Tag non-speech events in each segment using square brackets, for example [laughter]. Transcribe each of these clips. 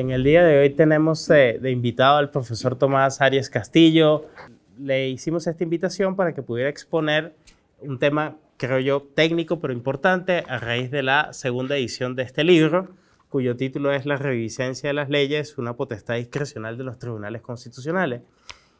En el día de hoy tenemos eh, de, invitado al profesor Tomás Arias Castillo. Le hicimos esta invitación para que pudiera exponer un tema, creo yo, técnico pero importante a raíz de la segunda edición de este libro, cuyo título es La revivicencia de las leyes, una potestad discrecional de los tribunales constitucionales.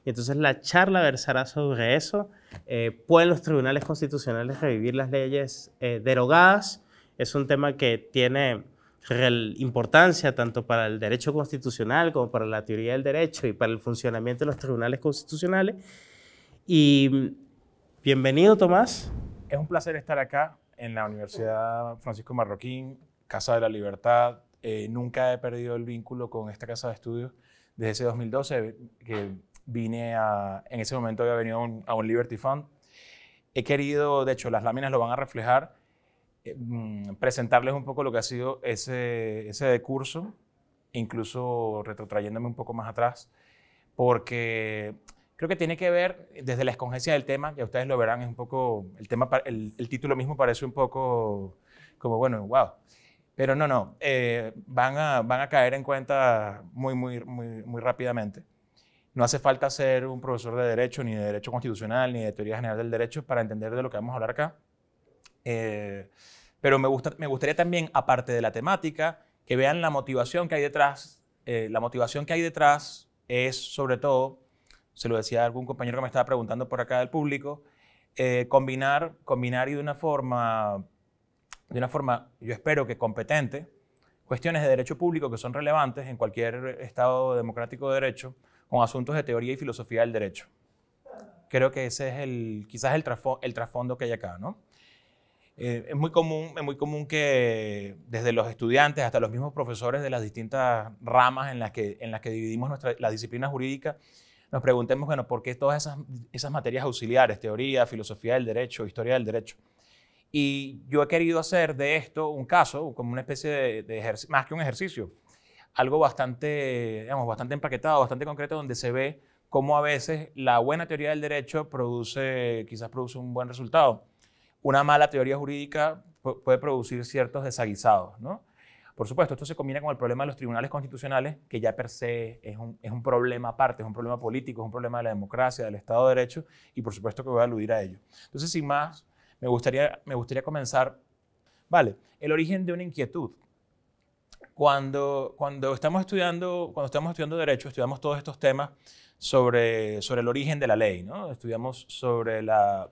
Y entonces la charla versará sobre eso. Eh, ¿Pueden los tribunales constitucionales revivir las leyes eh, derogadas? Es un tema que tiene real importancia tanto para el derecho constitucional como para la teoría del derecho y para el funcionamiento de los tribunales constitucionales. Y mm, bienvenido, Tomás. Es un placer estar acá en la Universidad Francisco Marroquín, Casa de la Libertad. Eh, nunca he perdido el vínculo con esta casa de estudios desde ese 2012 que vine a, en ese momento había venido a un Liberty Fund. He querido, de hecho, las láminas lo van a reflejar, eh, mm, presentarles un poco lo que ha sido ese, ese curso, incluso retrotrayéndome un poco más atrás, porque creo que tiene que ver eh, desde la escogencia del tema, ya ustedes lo verán, es un poco, el, tema, el, el título mismo parece un poco como, bueno, wow. Pero no, no, eh, van, a, van a caer en cuenta muy, muy, muy, muy rápidamente. No hace falta ser un profesor de derecho, ni de derecho constitucional, ni de teoría general del derecho para entender de lo que vamos a hablar acá. Eh, pero me, me gustaría también, aparte de la temática, que vean la motivación que hay detrás. Eh, la motivación que hay detrás es, sobre todo, se lo decía algún compañero que me estaba preguntando por acá del público, eh, combinar, combinar y de una forma, de una forma, yo espero que competente, cuestiones de derecho público que son relevantes en cualquier Estado democrático de derecho con asuntos de teoría y filosofía del derecho. Creo que ese es el, quizás el, el trasfondo que hay acá, ¿no? Eh, es, muy común, que desde los estudiantes hasta los mismos profesores de las distintas ramas en las que, en las que dividimos nuestra, la disciplina jurídica, nos preguntemos, bueno, ¿por qué todas esas, materias auxiliares, teoría, filosofía del derecho, historia del derecho? Y yo he querido hacer de esto un caso, como una especie de, más que un ejercicio, algo bastante, bastante empaquetado, bastante concreto, donde se ve cómo a veces la buena teoría del derecho produce, quizás produce un buen resultado una mala teoría jurídica puede producir ciertos desaguisados, ¿no? Por supuesto, esto se combina con el problema de los tribunales constitucionales, que ya per se es un, problema aparte, es un problema político, es un problema de la democracia, del Estado de Derecho, y por supuesto que voy a aludir a ello. Entonces, sin más, me gustaría, me gustaría comenzar, vale, el origen de una inquietud. Cuando, cuando, estamos estudiando, cuando estamos estudiando Derecho, estudiamos todos estos temas sobre, sobre el origen de la ley, ¿no? Estudiamos sobre la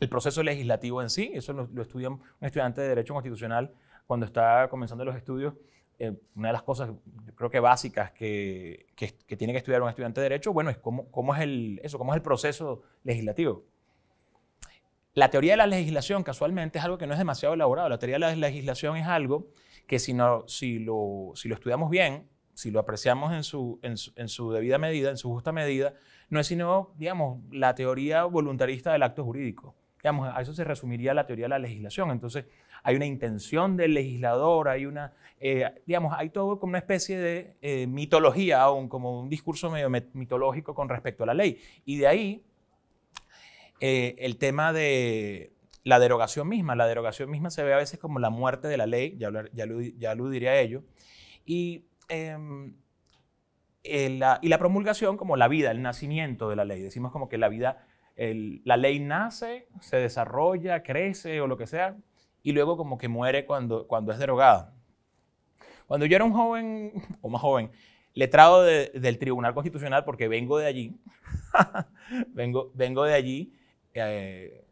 el proceso legislativo en sí, eso lo, estudia un estudiante de Derecho Constitucional cuando está comenzando los estudios, eh, una de las cosas, creo que básicas que, tiene que estudiar un estudiante de Derecho, bueno, es cómo, cómo, es el, eso, cómo es el proceso legislativo. La teoría de la legislación, casualmente, es algo que no es demasiado elaborado. La teoría de la legislación es algo que si, no, si, lo, si lo estudiamos bien, si lo apreciamos en su, en su, en su debida medida, en su justa medida, no es sino, digamos, la teoría voluntarista del acto jurídico. Digamos, a eso se resumiría la teoría de la legislación. Entonces, hay una intención del legislador, hay una, eh, digamos, hay todo como una especie de eh, mitología aún, como un discurso medio mitológico con respecto a la ley. Y de ahí eh, el tema de la derogación misma. La derogación misma se ve a veces como la muerte de la ley, ya, ya, ya aludiría a ello. Y, em, la, y la promulgación como la vida, el nacimiento de la ley. Decimos como que la vida la ley nace, se desarrolla, crece o lo que sea, y luego como que muere cuando, cuando es derogada. Cuando yo era un joven, [laughs] o más joven, letrado del Tribunal Constitucional, porque vengo de allí, [laughs] vengo, vengo de allí, eh,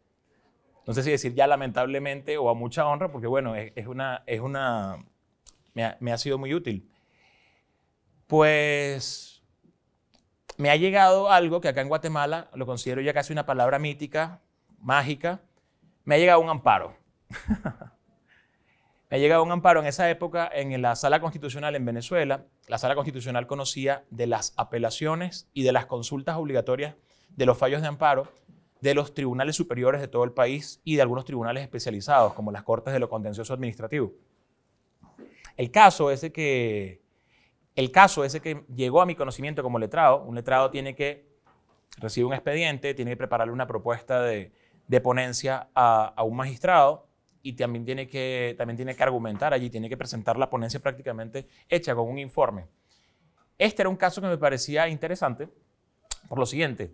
no sé si decir ya lamentablemente o a mucha honra, porque bueno, es, una, es una me ha, me ha sido muy útil. Pues me ha llegado algo que acá en Guatemala lo considero ya casi una palabra mítica, mágica. Me ha llegado un amparo. [laughs] me ha llegado un amparo en esa época en la sala constitucional en Venezuela. La sala constitucional conocía de las apelaciones y de las consultas obligatorias de los fallos de amparo de los tribunales superiores de todo el país y de algunos tribunales especializados, como las Cortes de lo Contencioso Administrativo. El caso ese que, el caso ese que llegó a mi conocimiento como letrado, un letrado tiene que recibir un expediente, tiene que prepararle una propuesta de, ponencia a, un magistrado y también tiene, que, también tiene que argumentar allí, tiene que presentar la ponencia prácticamente hecha con un informe. Este era un caso que me parecía interesante por lo siguiente.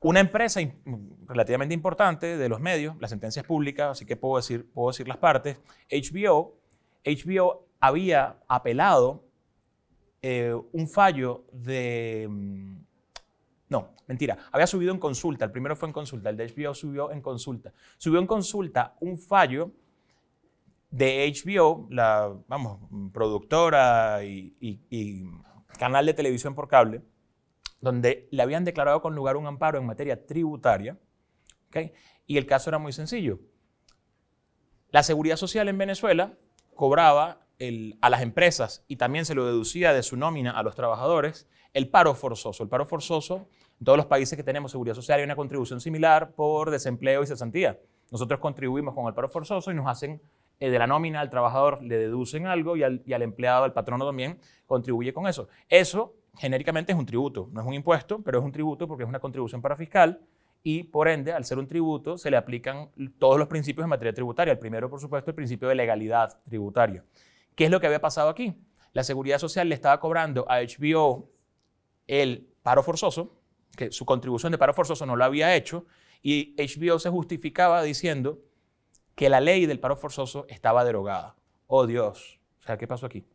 Una empresa relativamente importante de los medios, la sentencia es pública, así que puedo decir, puedo decir las partes, HBO, HBO había apelado eh, un fallo de... Mm, no, mentira. Había subido en consulta. El primero fue en consulta. El de HBO subió en consulta. Subió en consulta un fallo de HBO, la, vamos, productora y, canal de televisión por cable, donde le habían declarado con lugar un amparo en materia tributaria. Y el caso era muy sencillo. La seguridad social en Venezuela cobraba a las empresas y también se lo deducía de su nómina a los trabajadores el paro forzoso. El paro forzoso, en todos los países que tenemos seguridad social hay una contribución similar por desempleo y cesantía. Nosotros contribuimos con el paro forzoso y nos hacen eh, de la nómina al trabajador le deducen algo y al, y al empleado, al patrono también, contribuye con eso. Eso genéricamente es un tributo, no es un impuesto, pero es un tributo porque es una contribución para fiscal y por ende, al ser un tributo, se le aplican todos los principios en materia tributaria. El primero, por supuesto, el principio de legalidad tributaria. ¿Qué es lo que había pasado aquí? La Seguridad Social le estaba cobrando a HBO el paro forzoso, que su contribución de paro forzoso no lo había hecho, y HBO se justificaba diciendo que la ley del paro forzoso estaba derogada. Oh Dios, o sea, ¿qué pasó aquí?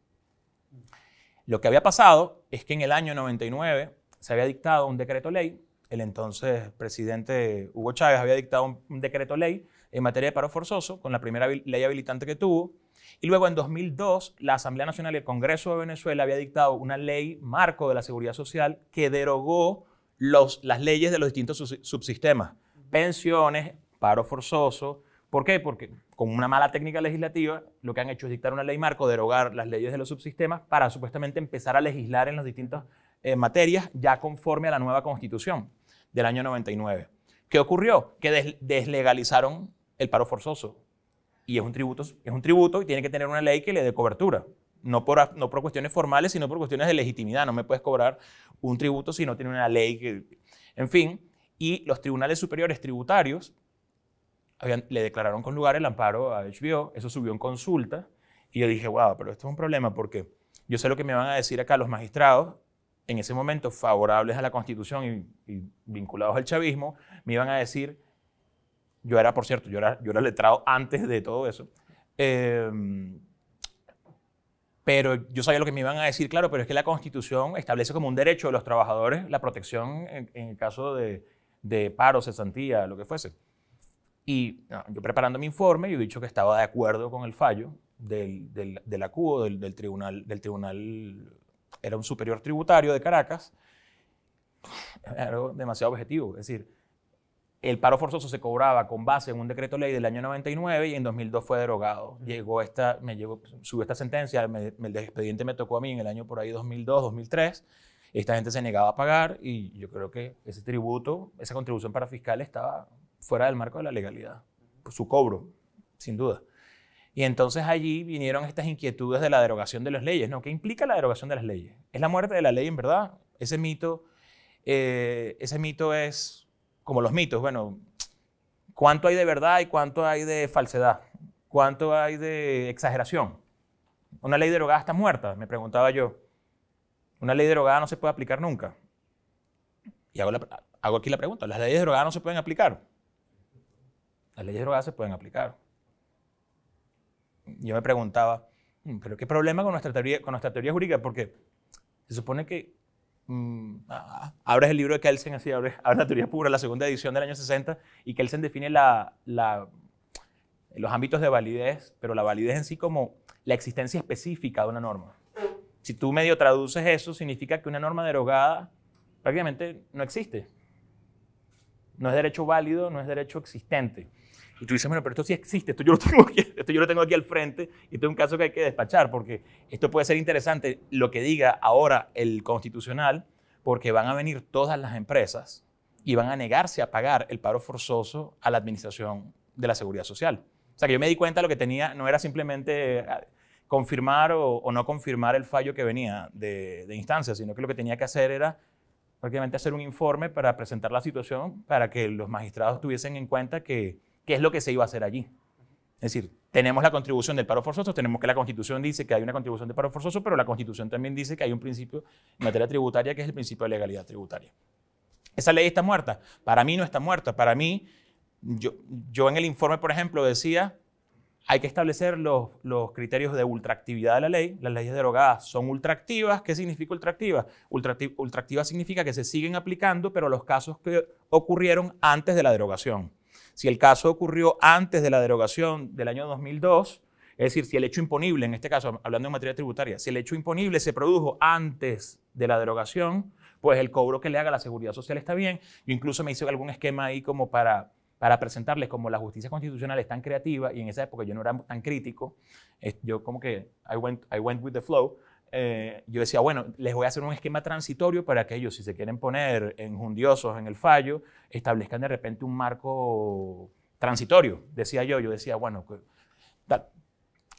Lo que había pasado es que en el año 99 se había dictado un decreto ley, el entonces presidente Hugo Chávez había dictado un, decreto ley en materia de paro forzoso, con la primera ley habilitante que tuvo, y luego en 2002, la Asamblea Nacional y el Congreso de Venezuela había dictado una ley marco de la seguridad social que derogó las leyes de los distintos subsistemas, pensiones, paro forzoso. ¿Por qué? Porque con una mala técnica legislativa, lo que han hecho es dictar una ley marco, derogar las leyes de los subsistemas para supuestamente empezar a legislar en las distintas eh, materias ya conforme a la nueva constitución del año 99. ¿Qué ocurrió? Que deslegalizaron el paro forzoso, y es un tributo, es un tributo y tiene que tener una ley que le dé cobertura. No por, no por cuestiones formales, sino por cuestiones de legitimidad. No me puedes cobrar un tributo si no tiene una ley que... En fin, y los tribunales superiores tributarios le declararon con lugar el amparo a HBO, eso subió en consulta, y yo dije, wow, pero esto es un problema porque yo sé lo que me van a decir acá los magistrados, en ese momento favorables a la Constitución y, y vinculados al chavismo, me iban a decir, yo era, por cierto, yo era, yo era letrado antes de todo eso. Em, pero yo sabía lo que me iban a decir, claro, pero es que la Constitución establece como un derecho de los trabajadores la protección en, el caso de, paro, cesantía, lo que fuese. Y ah, yo preparando mi informe, yo he dicho que estaba de acuerdo con el fallo del, del, del del, tribunal, del tribunal, era un superior tributario de Caracas, era demasiado objetivo, es decir, el paro forzoso se cobraba con base en un decreto ley del año 99 y en 2002 fue derogado. Llegó esta, me llegó, subió esta sentencia, el expediente me tocó a mí en el año por ahí 2002, 2003. Esta gente se negaba a pagar y yo creo que ese tributo, esa contribución para fiscal estaba fuera del marco de la legalidad. Pues, su cobro, sin duda. Y entonces allí vinieron estas inquietudes de la derogación de las leyes, ¿no? ¿Qué implica la derogación de las leyes? ¿Es la muerte de la ley en verdad? Ese mito, eh, ese mito es como los mitos, bueno, ¿cuánto hay de verdad y cuánto hay de falsedad? ¿Cuánto hay de exageración? ¿Una ley derogada está muerta? Me preguntaba yo. Una ley derogada no se puede aplicar nunca. Y hago, aquí la pregunta, ¿las leyes derogadas no se pueden aplicar? Las leyes derogadas se pueden aplicar. Yo me preguntaba, hmm, pero qué problema con nuestra con nuestra teoría jurídica, porque se supone que Mm. abres el libro de Kelsen, así abres, la teoría pura, la segunda edición del año 60, y Kelsen define los ámbitos de validez, pero la validez en sí como la existencia específica de una norma. Si tú medio traduces eso, significa que una norma derogada prácticamente no existe. No es derecho válido, no es derecho existente. Y tú dices, bueno, pero esto sí existe, esto yo lo [laughs] tengo aquí, esto yo lo tengo aquí al frente y esto es un caso que hay que despachar porque esto puede ser interesante lo que diga ahora el constitucional porque van a venir todas las empresas y van a negarse a pagar el paro forzoso a la administración de la seguridad social. O sea que yo me di cuenta lo que tenía no era simplemente ah, confirmar o, no confirmar el fallo que venía de, de instancia, sino que lo que tenía que hacer era prácticamente hacer un informe para presentar la situación para que los magistrados tuviesen en cuenta que qué es lo que se iba a hacer allí. Es decir, tenemos la contribución del paro forzoso, tenemos que la Constitución dice que hay una contribución de paro forzoso, pero la Constitución también dice que hay un principio en materia tributaria que es el principio de legalidad tributaria. ¿Esa ley está muerta? Para mí no está muerta. Para mí, yo, yo en el informe, por ejemplo, decía, hay que establecer los, los criterios de ultraactividad de la ley. Las leyes derogadas son ultraactivas. ¿Qué significa ultraactiva? Ultraactiva significa que se siguen aplicando, pero los casos que ocurrieron antes de la derogación si el caso ocurrió antes de la derogación del año 2002, es decir, si el hecho imponible, en este caso hablando en materia tributaria, si el hecho imponible se produjo antes de la derogación, pues el cobro que le haga la seguridad social está bien. Yo incluso me hice algún esquema ahí como para, para presentarles como la justicia constitucional es tan creativa y en esa época yo no era tan crítico, yo como que I went, I went with the flow, eh, yo decía, bueno, les voy a hacer un esquema transitorio para que ellos, si se quieren poner enjundiosos en el fallo, establezcan de repente un marco transitorio, decía yo. Yo decía, bueno,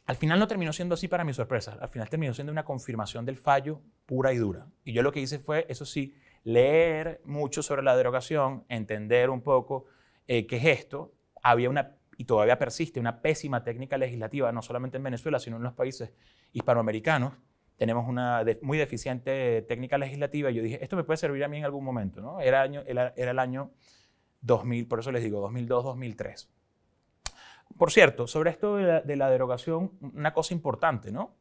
al final no terminó siendo así para mi sorpresa, al final terminó siendo una confirmación del fallo pura y dura. Y yo lo que hice fue, eso sí, leer mucho sobre la derogación, entender un poco eh, qué es esto. Había una y todavía persiste una pésima técnica legislativa, no solamente en Venezuela, sino en los países hispanoamericanos, tenemos una muy deficiente técnica legislativa. Y yo dije, esto me puede servir a mí en algún momento, ¿no? Era, año, el año 2000, por eso les digo, 2002, 2003. Por cierto, sobre esto de la, de la derogación, una cosa importante, ¿no?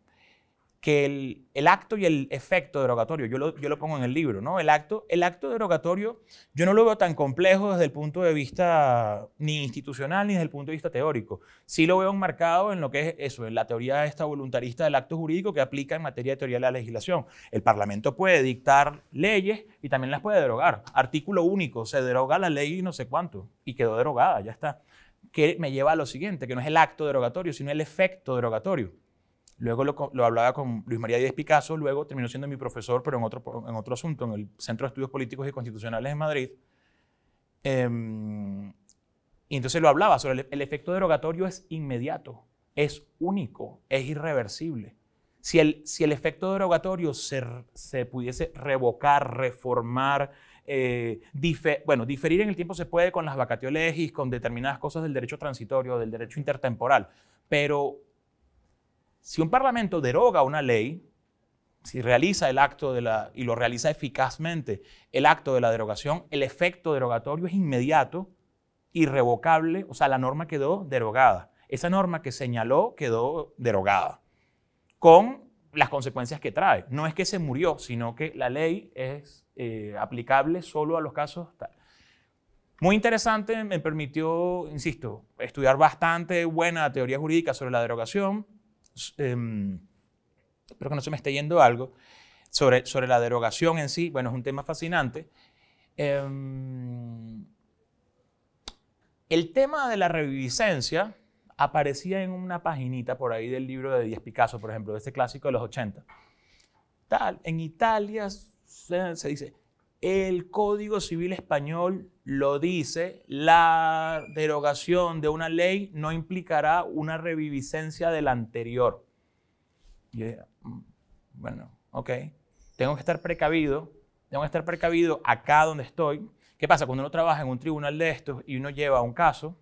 que el, acto y el efecto derogatorio, yo lo, yo lo pongo en el libro, ¿no? El acto, el acto derogatorio yo no lo veo tan complejo desde el punto de vista ni institucional ni desde el punto de vista teórico. Sí lo veo marcado en lo que es eso, en la teoría esta voluntarista del acto jurídico que aplica en materia de teoría de la legislación. El Parlamento puede dictar leyes y también las puede derogar. Artículo único, se deroga la ley y no sé cuánto, y quedó derogada, ya está. Que me lleva a lo siguiente, que no es el acto derogatorio, sino el efecto derogatorio. Luego lo, hablaba con Luis María Díaz Picasso, luego terminó siendo mi profesor, pero en otro, en otro asunto, en el Centro de Estudios Políticos y Constitucionales en Madrid. Em, y entonces lo hablaba sobre el, efecto derogatorio es inmediato, es único, es irreversible. Si el, si el, efecto derogatorio se, se pudiese revocar, reformar, eh, bueno, diferir en el tiempo se puede con las vacatio legis, con determinadas cosas del derecho transitorio, del derecho intertemporal, pero si un parlamento deroga una ley, si realiza el acto de la, y lo realiza eficazmente, el acto de la derogación, el efecto derogatorio es inmediato, irrevocable, o sea, la norma quedó derogada. Esa norma que señaló quedó derogada, con las consecuencias que trae. No es que se murió, sino que la ley es eh, aplicable solo a los casos Muy interesante, me permitió, insisto, estudiar bastante buena teoría jurídica sobre la derogación espero em, que no se me esté yendo algo, sobre, sobre la derogación en sí, bueno, es un tema fascinante. Em, el tema de la reviviscencia aparecía en una paginita por ahí del libro de diez Picasso, por ejemplo, de este clásico de los 80. Tal, en Italia se dice, el Código Civil Español lo dice, la derogación de una ley no implicará una reviviscencia de la anterior. Mm, bueno, ok. Tengo que estar precavido, tengo que estar precavido acá donde estoy. ¿Qué pasa? Cuando uno trabaja en un tribunal de estos y uno lleva un caso,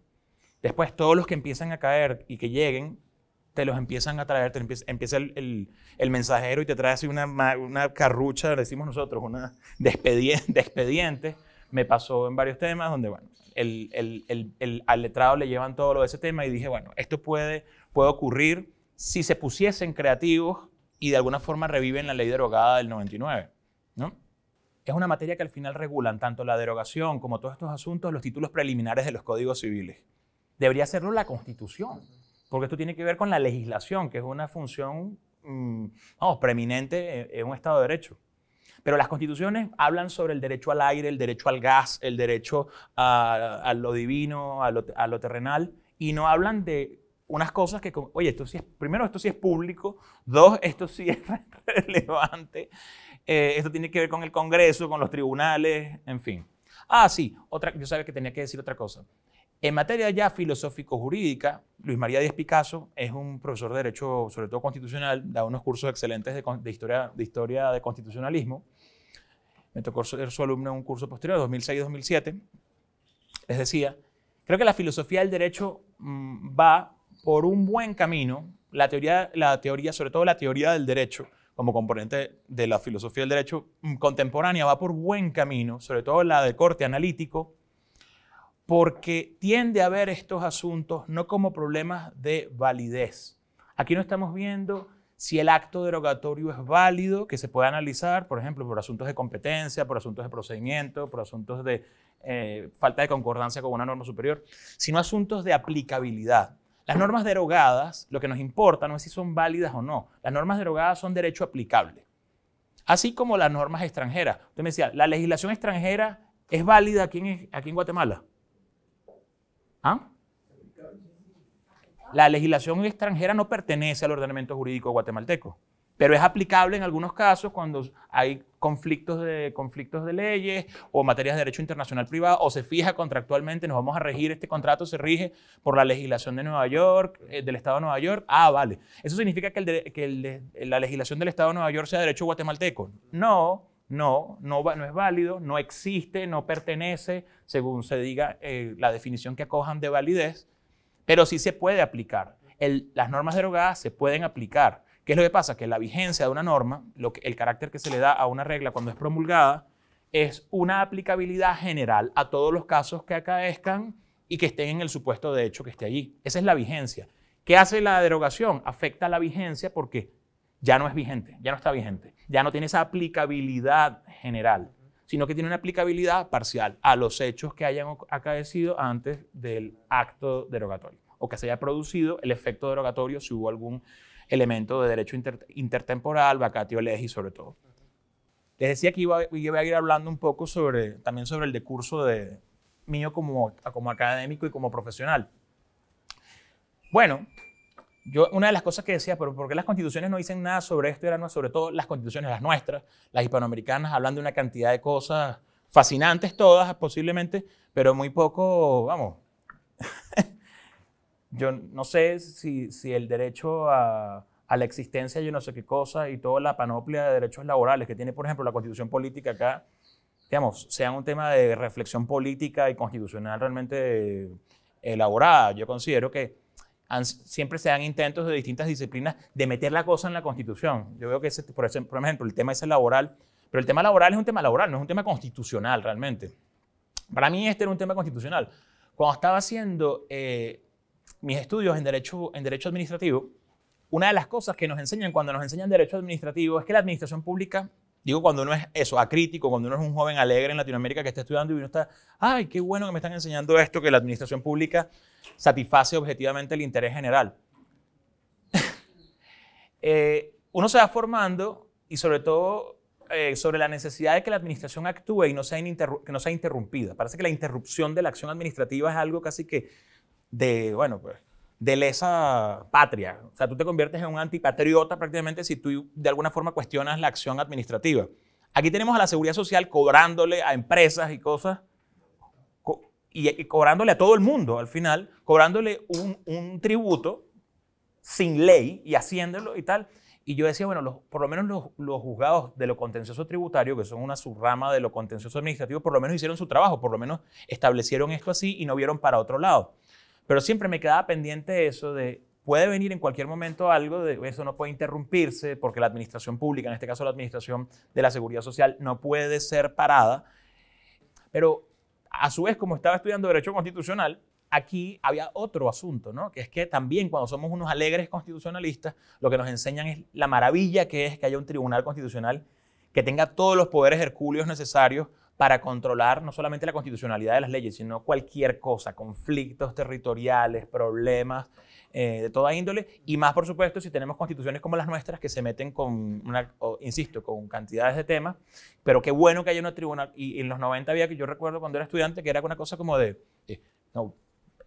después todos los que empiezan a caer y que lleguen te los empiezan a traer, te empieza, el, el, mensajero y te trae así una, una carrucha, decimos nosotros, una [laughs] despediente, expediente, Me pasó en varios temas donde, bueno, el, al letrado le llevan todo lo de ese tema y dije, bueno, esto puede, puede ocurrir si se pusiesen creativos y de alguna forma reviven la ley derogada del 99, ¿no? Es una materia que al final regulan tanto la derogación como todos estos asuntos, los títulos preliminares de los códigos civiles. Debería hacerlo la Constitución porque esto tiene que ver con la legislación, que es una función, mm, vamos, preeminente en un Estado de Derecho. Pero las constituciones hablan sobre el derecho al aire, el derecho al gas, el derecho a, lo divino, a lo, terrenal, y no hablan de unas cosas que, oye, esto sí es, primero, esto sí es público, dos, esto sí es [laughs] relevante, eh, esto tiene que ver con el Congreso, con los tribunales, en fin. Ah, sí, otra, yo sabía que tenía que decir otra cosa. En materia ya filosófico-jurídica, Luis María Díaz Picasso es un profesor de Derecho, sobre todo constitucional, da unos cursos excelentes de, historia, de constitucionalismo. Me tocó ser su alumno en un curso posterior, 2006-2007. Les decía, creo que la filosofía del derecho mm, va por un buen camino, la teoría, la teoría, sobre todo la teoría del derecho, como componente de la filosofía del derecho mm, contemporánea, va por buen camino, sobre todo la de corte analítico, porque tiende a ver estos asuntos no como problemas de validez. Aquí no estamos viendo si el acto derogatorio es válido, que se puede analizar, por ejemplo, por asuntos de competencia, por asuntos de procedimiento, por asuntos de eh, falta de concordancia con una norma superior, sino asuntos de aplicabilidad. Las normas derogadas, lo que nos importa no es si son válidas o no. Las normas derogadas son derecho aplicable. Así como las normas extranjeras. Usted me decía, ¿la legislación extranjera es válida aquí aquí en Guatemala? ¿Ah? La legislación extranjera no pertenece al ordenamiento jurídico guatemalteco, pero es aplicable en algunos casos cuando hay conflictos de, conflictos de leyes o materias de derecho internacional privado o se fija contractualmente, nos vamos a regir, este contrato se rige por la legislación de Nueva York, eh, del Estado de Nueva York. Ah, vale. ¿Eso significa que, la legislación del Estado de Nueva York sea derecho guatemalteco? No, no, no, es válido, no existe, no pertenece, según se diga eh, la definición que acojan de validez, pero sí se puede aplicar. las normas derogadas se pueden aplicar. ¿Qué es lo que pasa? Que la vigencia de una norma, el carácter que se le da a una regla cuando es promulgada, es una aplicabilidad general a todos los casos que acaezcan y que estén en el supuesto de hecho que esté allí. Esa es la vigencia. ¿Qué hace la derogación? Afecta la vigencia porque ya no es vigente, ya no está vigente ya no tiene esa aplicabilidad general, sino que tiene una aplicabilidad parcial a los hechos que hayan acaecido antes del acto derogatorio o que se haya producido el efecto derogatorio si hubo algún elemento de derecho intertemporal, vacatio legis sobre todo. Les decía que iba, iba, a ir hablando un poco sobre, también sobre el decurso de, mío como, como académico y como profesional. Bueno, yo, una de las cosas que decía, pero ¿por qué las constituciones no dicen nada sobre esto? Era sobre todo las constituciones, las nuestras, las hispanoamericanas, hablan de una cantidad de cosas fascinantes todas, posiblemente, pero muy poco, vamos. [laughs] yo no sé si, si el derecho a, a la existencia, yo no sé qué cosa, y toda la panoplia de derechos laborales que tiene, por ejemplo, la constitución política acá, digamos, sea un tema de reflexión política y constitucional realmente elaborada. Yo considero que siempre se dan intentos de distintas disciplinas de meter la cosa en la Constitución. Yo veo que, por, ejemplo, el tema es el laboral, pero el tema laboral es un tema laboral, no es un tema constitucional realmente. Para mí este era un tema constitucional. Cuando estaba haciendo eh, mis estudios en derecho, en derecho administrativo, una de las cosas que nos enseñan cuando nos enseñan derecho administrativo es que la administración pública Digo cuando uno es eso, acrítico, cuando uno es un joven alegre en Latinoamérica que está estudiando y uno está, ay, qué bueno que me están enseñando esto, que la administración pública satisface objetivamente el interés general. [laughs] Eh, uno se va formando y sobre todo eh, sobre la necesidad de que la administración actúe y no sea que no sea interrumpida. Parece que la interrupción de la acción administrativa es algo casi que de, bueno, pues de lesa patria. O sea, tú te conviertes en un antipatriota prácticamente si tú de alguna forma cuestionas la acción administrativa. Aquí tenemos a la seguridad social cobrándole a empresas y cosas, y, cobrándole a todo el mundo al final, cobrándole un, tributo sin ley y haciéndolo y tal. Y yo decía, bueno, por lo menos los, los juzgados de lo contencioso tributario, que son una subrama de lo contencioso administrativo, por lo menos hicieron su trabajo, por lo menos establecieron esto así y no vieron para otro lado. Pero siempre me quedaba pendiente eso de puede venir en cualquier momento algo de eso no puede interrumpirse porque la administración pública, en este caso la administración de la seguridad social, no puede ser parada. Pero a su vez, como estaba estudiando Derecho Constitucional, aquí había otro asunto, ¿no? Que es que también cuando somos unos alegres constitucionalistas, lo que nos enseñan es la maravilla que es que haya un tribunal constitucional que tenga todos los poderes hercúleos necesarios para controlar no solamente la constitucionalidad de las leyes, sino cualquier cosa, conflictos territoriales, problemas eh, de toda índole, y más por supuesto si tenemos constituciones como las nuestras que se meten con, una, insisto, con cantidades de temas, pero qué bueno que haya una tribunal, y en los 90 había que yo recuerdo cuando era estudiante que era una cosa como de, eh, no,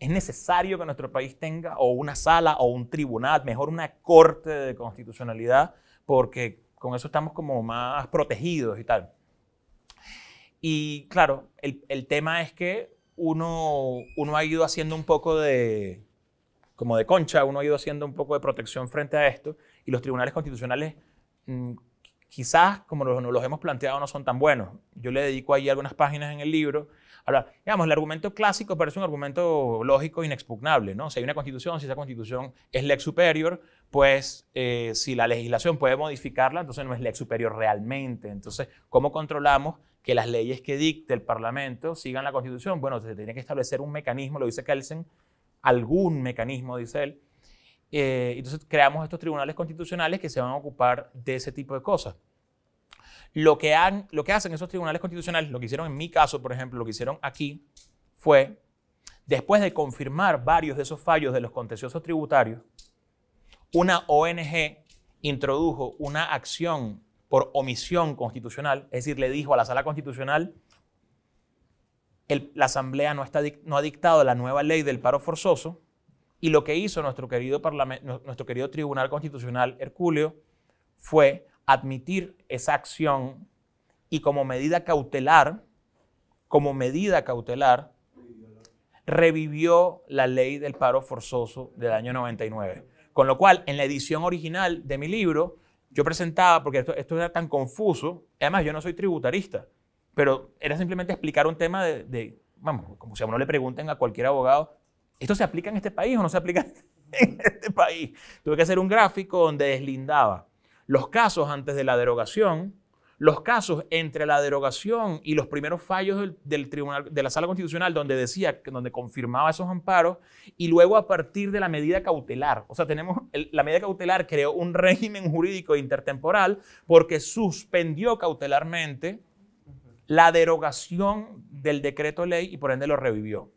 es necesario que nuestro país tenga o una sala o un tribunal, mejor una corte de constitucionalidad, porque con eso estamos como más protegidos y tal. Y claro, el, el tema es que uno, uno ha ido haciendo un poco de, como de concha, uno ha ido haciendo un poco de protección frente a esto y los tribunales constitucionales mm, quizás, como nos los, hemos planteado, no son tan buenos. Yo le dedico ahí algunas páginas en el libro. Ahora, digamos, el argumento clásico parece un argumento lógico e inexpugnable, ¿no? Si hay una constitución, si esa constitución es lex superior, pues eh, si la legislación puede modificarla, entonces no es lex superior realmente. Entonces, ¿cómo controlamos que las leyes que dicte el Parlamento sigan la Constitución. Bueno, se tiene que establecer un mecanismo, lo dice Kelsen, algún mecanismo, dice él. Eh, entonces creamos estos tribunales constitucionales que se van a ocupar de ese tipo de cosas. Lo que, han, lo que hacen esos tribunales constitucionales, lo que hicieron en mi caso, por ejemplo, lo que hicieron aquí, fue, después de confirmar varios de esos fallos de los contenciosos tributarios, una ONG introdujo una acción por omisión constitucional, es decir, le dijo a la sala constitucional, la Asamblea no, ha dictado la nueva ley del paro forzoso, y lo que hizo nuestro querido, Tribunal Constitucional Herculeo, fue admitir esa acción y como medida cautelar, como medida cautelar, revivió la ley del paro forzoso del año 99. Con lo cual, en la edición original de mi libro, yo presentaba, porque esto, esto era tan confuso, además yo no soy tributarista, pero era simplemente explicar un tema de, de, vamos, como si a uno le pregunten a cualquier abogado, ¿esto se aplica en este país o no se aplica [laughs] en este país? Tuve que hacer un gráfico donde deslindaba los casos antes de la derogación, los casos entre la derogación y los primeros fallos del, tribunal, de la Sala Constitucional, donde decía, donde confirmaba esos amparos, y luego a partir de la medida cautelar. O sea, tenemos la medida cautelar creó un régimen jurídico intertemporal porque suspendió cautelarmente la derogación del decreto ley y por ende lo revivió.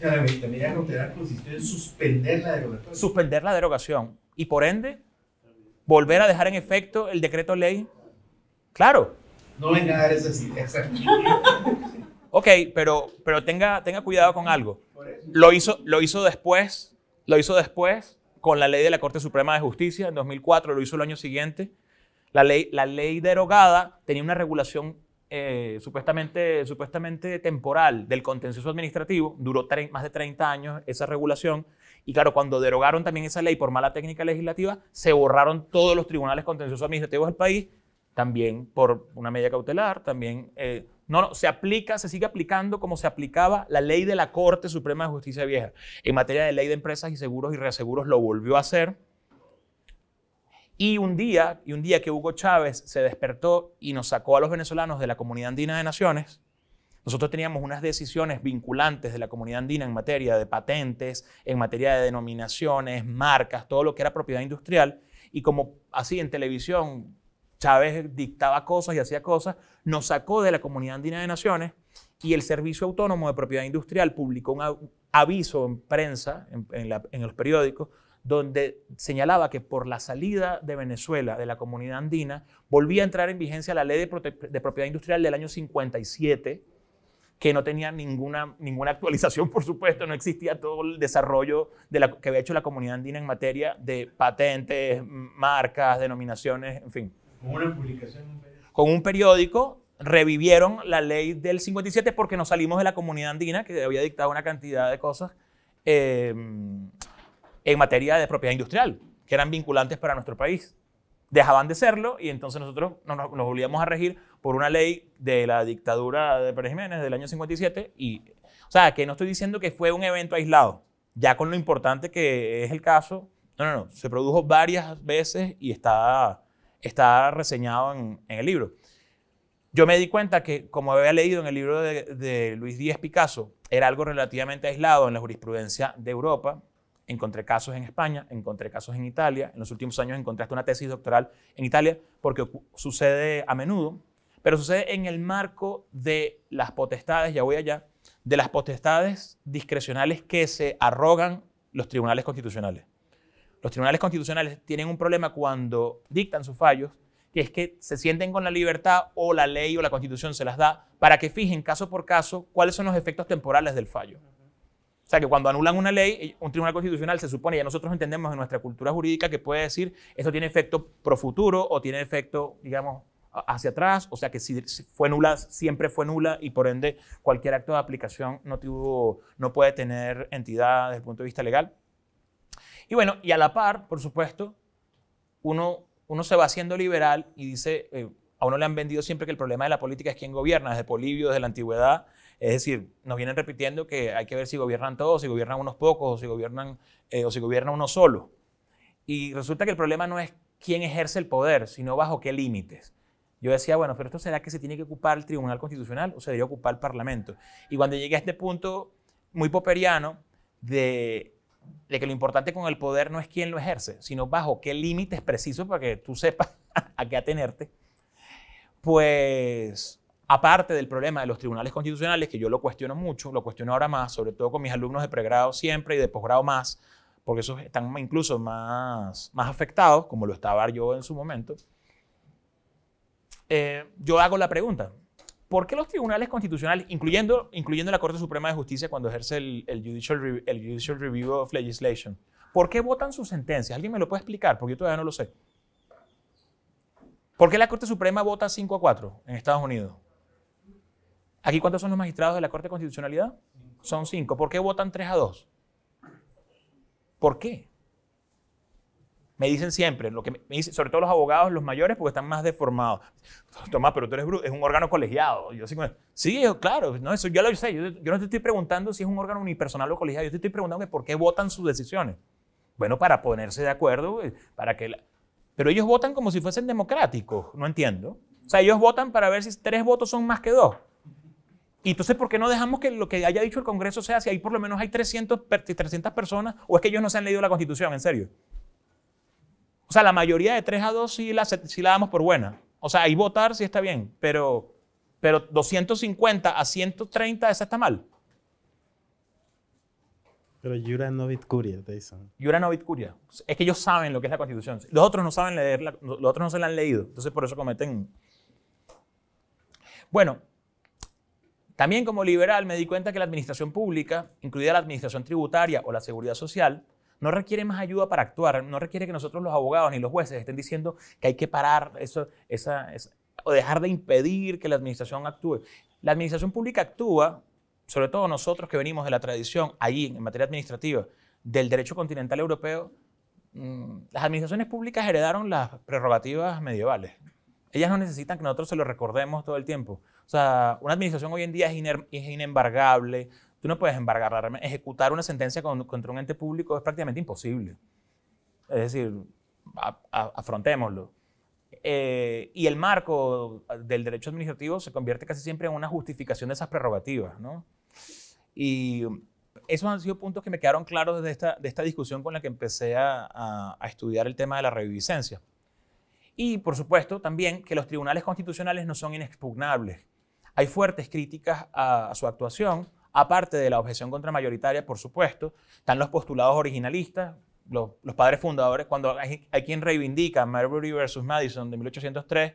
La medida cautelar consistió en suspender la derogación. Suspender la derogación y por ende volver a dejar en efecto el decreto ley Claro. No venga a dar esa Ok, pero, pero tenga, tenga cuidado con algo. Lo hizo, lo hizo después, lo hizo después con la ley de la Corte Suprema de Justicia en 2004, lo hizo el año siguiente. La ley, la ley derogada tenía una regulación eh, supuestamente, supuestamente temporal del contencioso administrativo, duró más de 30 años esa regulación, y claro, cuando derogaron también esa ley por mala técnica legislativa, se borraron todos los tribunales contenciosos administrativos del país también por una medida cautelar, también eh, no, no, se aplica, se sigue aplicando como se aplicaba la ley de la Corte Suprema de Justicia Vieja. En materia de ley de empresas y seguros y reaseguros lo volvió a hacer. Y un día, y un día que Hugo Chávez se despertó y nos sacó a los venezolanos de la Comunidad Andina de Naciones, nosotros teníamos unas decisiones vinculantes de la Comunidad Andina en materia de patentes, en materia de denominaciones, marcas, todo lo que era propiedad industrial. Y como así en televisión Chávez dictaba cosas y hacía cosas, nos sacó de la Comunidad Andina de Naciones y el Servicio Autónomo de Propiedad Industrial publicó un aviso en prensa, en, los periódicos, donde señalaba que por la salida de Venezuela de la Comunidad Andina volvía a entrar en vigencia la Ley de, Propiedad Industrial del año 57, que no tenía ninguna, ninguna actualización, por supuesto, no existía todo el desarrollo de la, que había hecho la comunidad andina en materia de patentes, marcas, denominaciones, en fin. Con una publicación. Con un periódico revivieron la ley del 57 porque nos salimos de la comunidad andina que había dictado una cantidad de cosas em, en materia de propiedad industrial, que eran vinculantes para nuestro país. Dejaban de serlo y entonces nosotros nos, volvíamos a regir por una ley de la dictadura de Pérez Jiménez del año 57. Y, o sea, que no estoy diciendo que fue un evento aislado, ya con lo importante que es el caso. No, no, no, se produjo varias veces y está está reseñado en, el libro. Yo me di cuenta que, como había leído en el libro de, Luis Díaz Picasso, era algo relativamente aislado en la jurisprudencia de Europa. Encontré casos en España, encontré casos en Italia. En los últimos años encontré hasta una tesis doctoral en Italia, porque sucede a menudo, pero sucede en el marco de las potestades, ya voy allá, de las potestades discrecionales que se arrogan los tribunales constitucionales. Los tribunales constitucionales tienen un problema cuando dictan sus fallos, que es que se sienten con la libertad o la ley o la constitución se las da para que fijen caso por caso cuáles son los efectos temporales del fallo. O sea, que cuando anulan una ley, eh, un tribunal constitucional se supone, y nosotros entendemos en nuestra cultura jurídica, que puede decir, esto tiene efecto pro futuro o tiene efecto, digamos, hacia atrás, o sea que si fue nula, siempre fue nula y por ende cualquier acto de aplicación no, tuvo, no puede tener entidad desde el punto de vista legal. Y bueno, y a la par, por supuesto, uno, uno se va haciendo liberal y dice, eh, a uno le han vendido siempre que el problema de la política es quién gobierna, desde Polibio, desde la antigüedad. Es decir, nos vienen repitiendo que hay que ver si gobiernan todos, si gobiernan unos pocos, o si gobiernan, eh, o si gobierna uno solo. Y resulta que el problema no es quién ejerce el poder, sino bajo qué límites. Yo decía, bueno, pero esto será que se tiene que ocupar el Tribunal Constitucional o se debería ocupar el Parlamento. Y cuando llegué a este punto muy poperiano de de que lo importante con el poder no es quién lo ejerce, sino bajo qué límites precisos para que tú sepas [laughs] a qué atenerte, pues aparte del problema de los tribunales constitucionales, que yo lo cuestiono mucho, lo cuestiono ahora más, sobre todo con mis alumnos de pregrado siempre y de posgrado más, porque esos están incluso más, afectados, como lo estaba yo en su momento, eh, yo hago la pregunta, ¿por qué los tribunales constitucionales, incluyendo, incluyendo la Corte Suprema de Justicia cuando ejerce el, judicial, el judicial Review of Legislation, ¿por qué votan sus sentencias? ¿Alguien me lo puede explicar? Porque yo todavía no lo sé. ¿Por qué la Corte Suprema vota 5 a 4 en Estados Unidos? ¿Aquí cuántos son los magistrados de la Corte de Constitucionalidad? Son 5. ¿Por qué votan 3 a 2? ¿Por qué? me dicen siempre, lo que sobre todo los abogados, los mayores, porque están más deformados. Tomás, pero tú eres es un órgano colegiado. Yo sí, claro, no, eso yo lo sé. Yo, no te estoy preguntando si es un órgano unipersonal o colegiado, yo te estoy preguntando por qué votan sus decisiones. Bueno, para ponerse de acuerdo, eh, para que... Pero ellos votan como si fuesen democráticos, no entiendo. O sea, ellos votan para ver si tres votos son más que dos. Y entonces, ¿por qué no dejamos que lo que haya dicho el Congreso sea si ahí por lo menos hay 300, 300 personas o es que ellos no se han leído la Constitución, en serio? O sea, la mayoría de 3 a 2 sí la, damos por buena. O sea, ahí votar sí está bien, pero, pero 250 a 130, esa está mal. Pero Jura Novit Curia, te dicen. Yura Novit Curia. Es que ellos saben lo que es la Constitución. Los otros no saben leerla, los otros no se la han leído. Entonces por eso cometen. Bueno, también como liberal me di cuenta que la administración pública, incluida la administración tributaria o la seguridad social, no requiere más ayuda para actuar, no requiere que nosotros los abogados ni los jueces estén diciendo que hay que parar eso, o dejar de impedir que la administración actúe. La administración pública actúa, sobre todo nosotros que venimos de la tradición allí en materia administrativa del derecho continental europeo, mm, las administraciones públicas heredaron las prerrogativas medievales. Ellas no necesitan que nosotros se lo recordemos todo el tiempo. O sea, una administración hoy en día es inembargable, Tú no puedes embargar Ejecutar una sentencia contra un ente público es prácticamente imposible. Es decir, afrontémoslo. Eh, y el marco del derecho administrativo se convierte casi siempre en una justificación de esas prerrogativas. ¿no? Y esos han sido puntos que me quedaron claros desde esta, discusión con la que empecé a, estudiar el tema de la reviviscencia. Y, por supuesto, también que los tribunales constitucionales no son inexpugnables. Hay fuertes críticas a su actuación, Aparte de la objeción contra mayoritaria, por supuesto, están los postulados originalistas, los, padres fundadores. Cuando hay, quien reivindica Marbury versus Madison de 1803,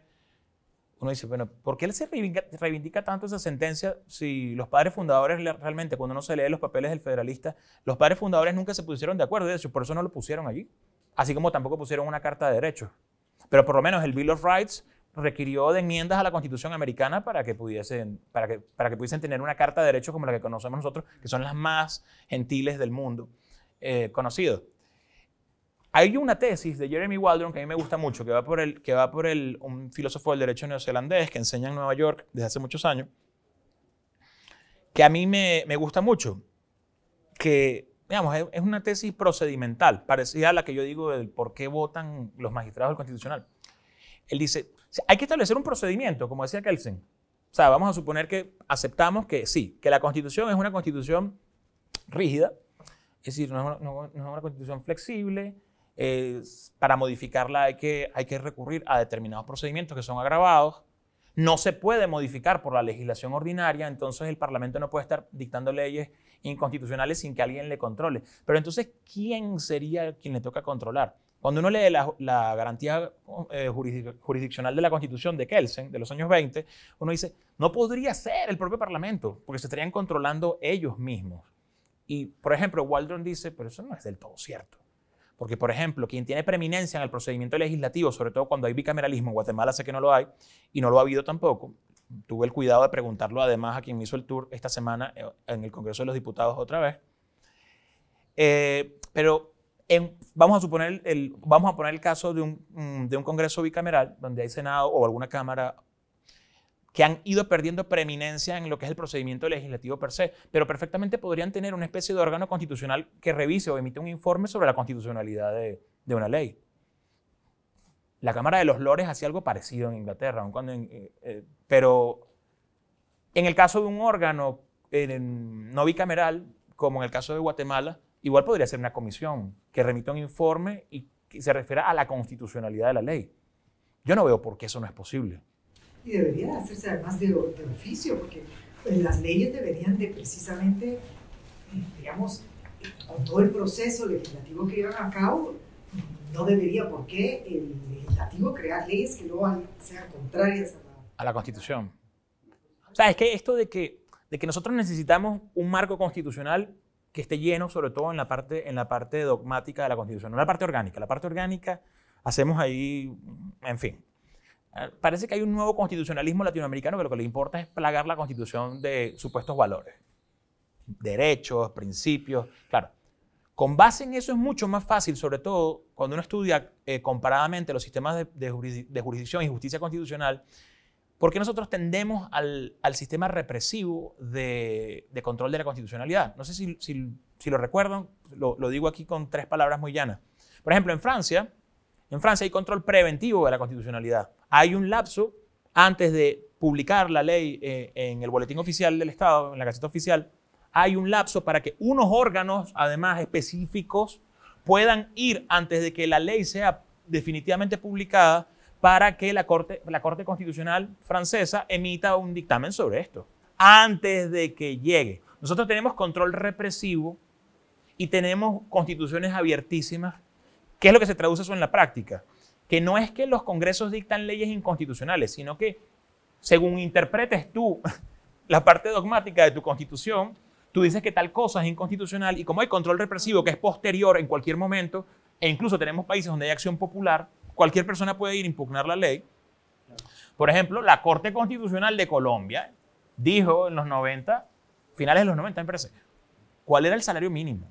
uno dice, bueno, ¿por qué se reivindica, tanto esa sentencia si los padres fundadores realmente, cuando uno se lee los papeles del federalista, los padres fundadores nunca se pusieron de acuerdo, de hecho, por eso no lo pusieron allí. Así como tampoco pusieron una carta de derechos. Pero por lo menos el Bill of Rights requirió de enmiendas a la Constitución americana para que pudiesen, para que, para que pudiesen tener una Carta de Derechos como la que conocemos nosotros, que son las más gentiles del mundo eh, conocido. Hay una tesis de Jeremy Waldron que a mí me gusta mucho, que va por, el, que va por el, un filósofo del derecho neozelandés que enseña en Nueva York desde hace muchos años, que a mí me, me gusta mucho, que digamos, es, una tesis procedimental, parecida a la que yo digo del por qué votan los magistrados del Constitucional. Él dice, hay que establecer un procedimiento, como decía Kelsen. O sea, vamos a suponer que aceptamos que sí, que la constitución es una constitución rígida, es decir, no es una, constitución flexible, para modificarla hay que, hay que recurrir a determinados procedimientos que son agravados, no se puede modificar por la legislación ordinaria, entonces el Parlamento no puede estar dictando leyes inconstitucionales sin que alguien le controle. Pero entonces, ¿quién sería quien le toca controlar? Cuando uno lee la, la garantía eh, jurisdiccional de la Constitución de Kelsen, de los años 20, uno dice, no podría ser el propio Parlamento, porque se estarían controlando ellos mismos. Y, por ejemplo, Waldron dice, pero eso no es del todo cierto. Porque, por ejemplo, quien tiene preeminencia en el procedimiento legislativo, sobre todo cuando hay bicameralismo, en Guatemala sé que no lo hay, y no lo ha habido tampoco, tuve el cuidado de preguntarlo además a quien me hizo el tour esta semana eh, en el Congreso de los Diputados otra vez. Eh, pero vamos, a suponer el, vamos a poner el caso mm, de un, Congreso bicameral donde hay Senado o alguna Cámara que han ido perdiendo preeminencia en lo que es el procedimiento legislativo per se, pero perfectamente podrían tener una especie de órgano constitucional que revise o emite un informe sobre la constitucionalidad de, de una ley. La Cámara de los Lores hacía algo parecido en Inglaterra, eh, eh, pero en el caso de un órgano eh, no bicameral, como en el caso de Guatemala, Igual podría ser una comisión que remita un informe y que se refiera a la constitucionalidad de la ley. Yo no veo por qué eso no es posible. Y debería hacerse además de, oficio, porque pues, las leyes deberían de precisamente, digamos, con todo el proceso legislativo que llevan a cabo, no debería por qué el legislativo crear leyes que luego sean contrarias a la, a la Constitución. O sea, es que esto de que, de que nosotros necesitamos un marco constitucional que esté lleno, sobre todo en la parte, en la parte dogmática de la Constitución, no la parte orgánica. La parte orgánica hacemos ahí, en fin. Ah, parece que hay un nuevo constitucionalismo latinoamericano que lo que le importa es plagar la Constitución de supuestos valores, derechos, principios. Claro, con base en eso es mucho más fácil, sobre todo cuando uno estudia eh, comparadamente los sistemas de jurisdicción y justicia constitucional, porque nosotros tendemos al, sistema represivo de, control de la constitucionalidad. No sé si, lo recuerdan, lo, digo aquí con tres palabras muy llanas. Por ejemplo, en Francia, en Francia hay control preventivo de la constitucionalidad. Hay un lapso antes de publicar la ley eh, en el boletín oficial del Estado, en la Gaceta Oficial, hay un lapso para que unos órganos, además específicos, puedan ir antes de que la ley sea definitivamente publicada para que la Corte, la Corte Constitucional francesa emita un dictamen sobre esto, antes de que llegue. Nosotros tenemos control represivo y tenemos constituciones abiertísimas. ¿Qué es lo que se traduce eso en la práctica? Que no es que los congresos dictan leyes inconstitucionales, sino que según interpretes tú [laughs] la parte dogmática de tu constitución, tú dices que tal cosa es inconstitucional y como hay control represivo que es posterior en cualquier momento, e incluso tenemos países donde hay acción popular, cualquier persona puede ir a impugnar la ley. Por ejemplo, la Corte Constitucional de Colombia dijo en los 90, finales de los 90, cuál era el salario mínimo.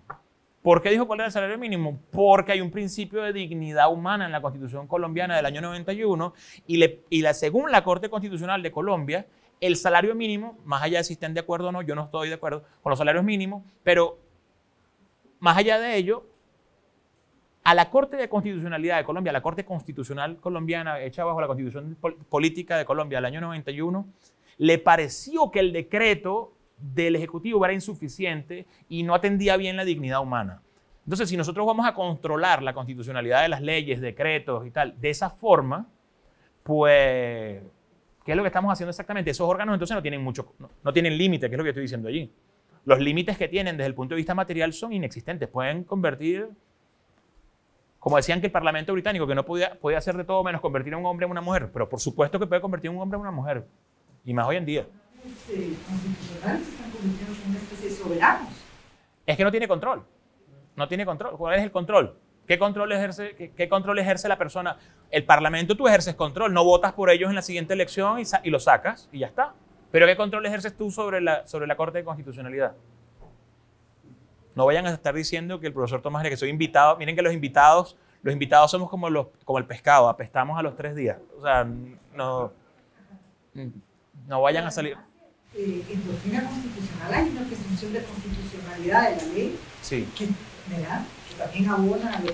¿Por qué dijo cuál era el salario mínimo? Porque hay un principio de dignidad humana en la Constitución colombiana del año 91 y, y la, según la Corte Constitucional de Colombia, el salario mínimo, más allá de si estén de acuerdo o no, yo no estoy de acuerdo con los salarios mínimos, pero más allá de ello, a la Corte de Constitucionalidad de Colombia, la Corte Constitucional colombiana, hecha bajo la Constitución Política de Colombia del año 91, le pareció que el decreto del Ejecutivo era insuficiente y no atendía bien la dignidad humana. Entonces, si nosotros vamos a controlar la constitucionalidad de las leyes, decretos y tal, de esa forma, pues, ¿qué es lo que estamos haciendo exactamente? Esos órganos entonces no tienen mucho, no, no tienen límite, que es lo que estoy diciendo allí. Los límites que tienen desde el punto de vista material son inexistentes, pueden convertir como decían que el Parlamento británico, que no podía, podía hacer de todo menos convertir a un hombre en una mujer, pero por supuesto que puede convertir a un hombre en una mujer, y más hoy en día. Este, convirtiendo en una especie soberanos. Es que no tiene control, no tiene control. ¿Cuál es el control? ¿Qué control, ejerce, qué, control ejerce la persona? El Parlamento tú ejerces control, no votas por ellos en la siguiente elección y, y lo sacas y ya está. Pero ¿qué control ejerces tú sobre la, sobre la Corte de Constitucionalidad? No vayan a estar diciendo que el profesor Tomás que soy invitado, miren que los invitados, los invitados somos como, los, como el pescado, apestamos a los tres días. O sea, no, no vayan a salir. Eh, en doctrina constitucional hay una presunción de constitucionalidad de la ley sí. que, que también abona a lo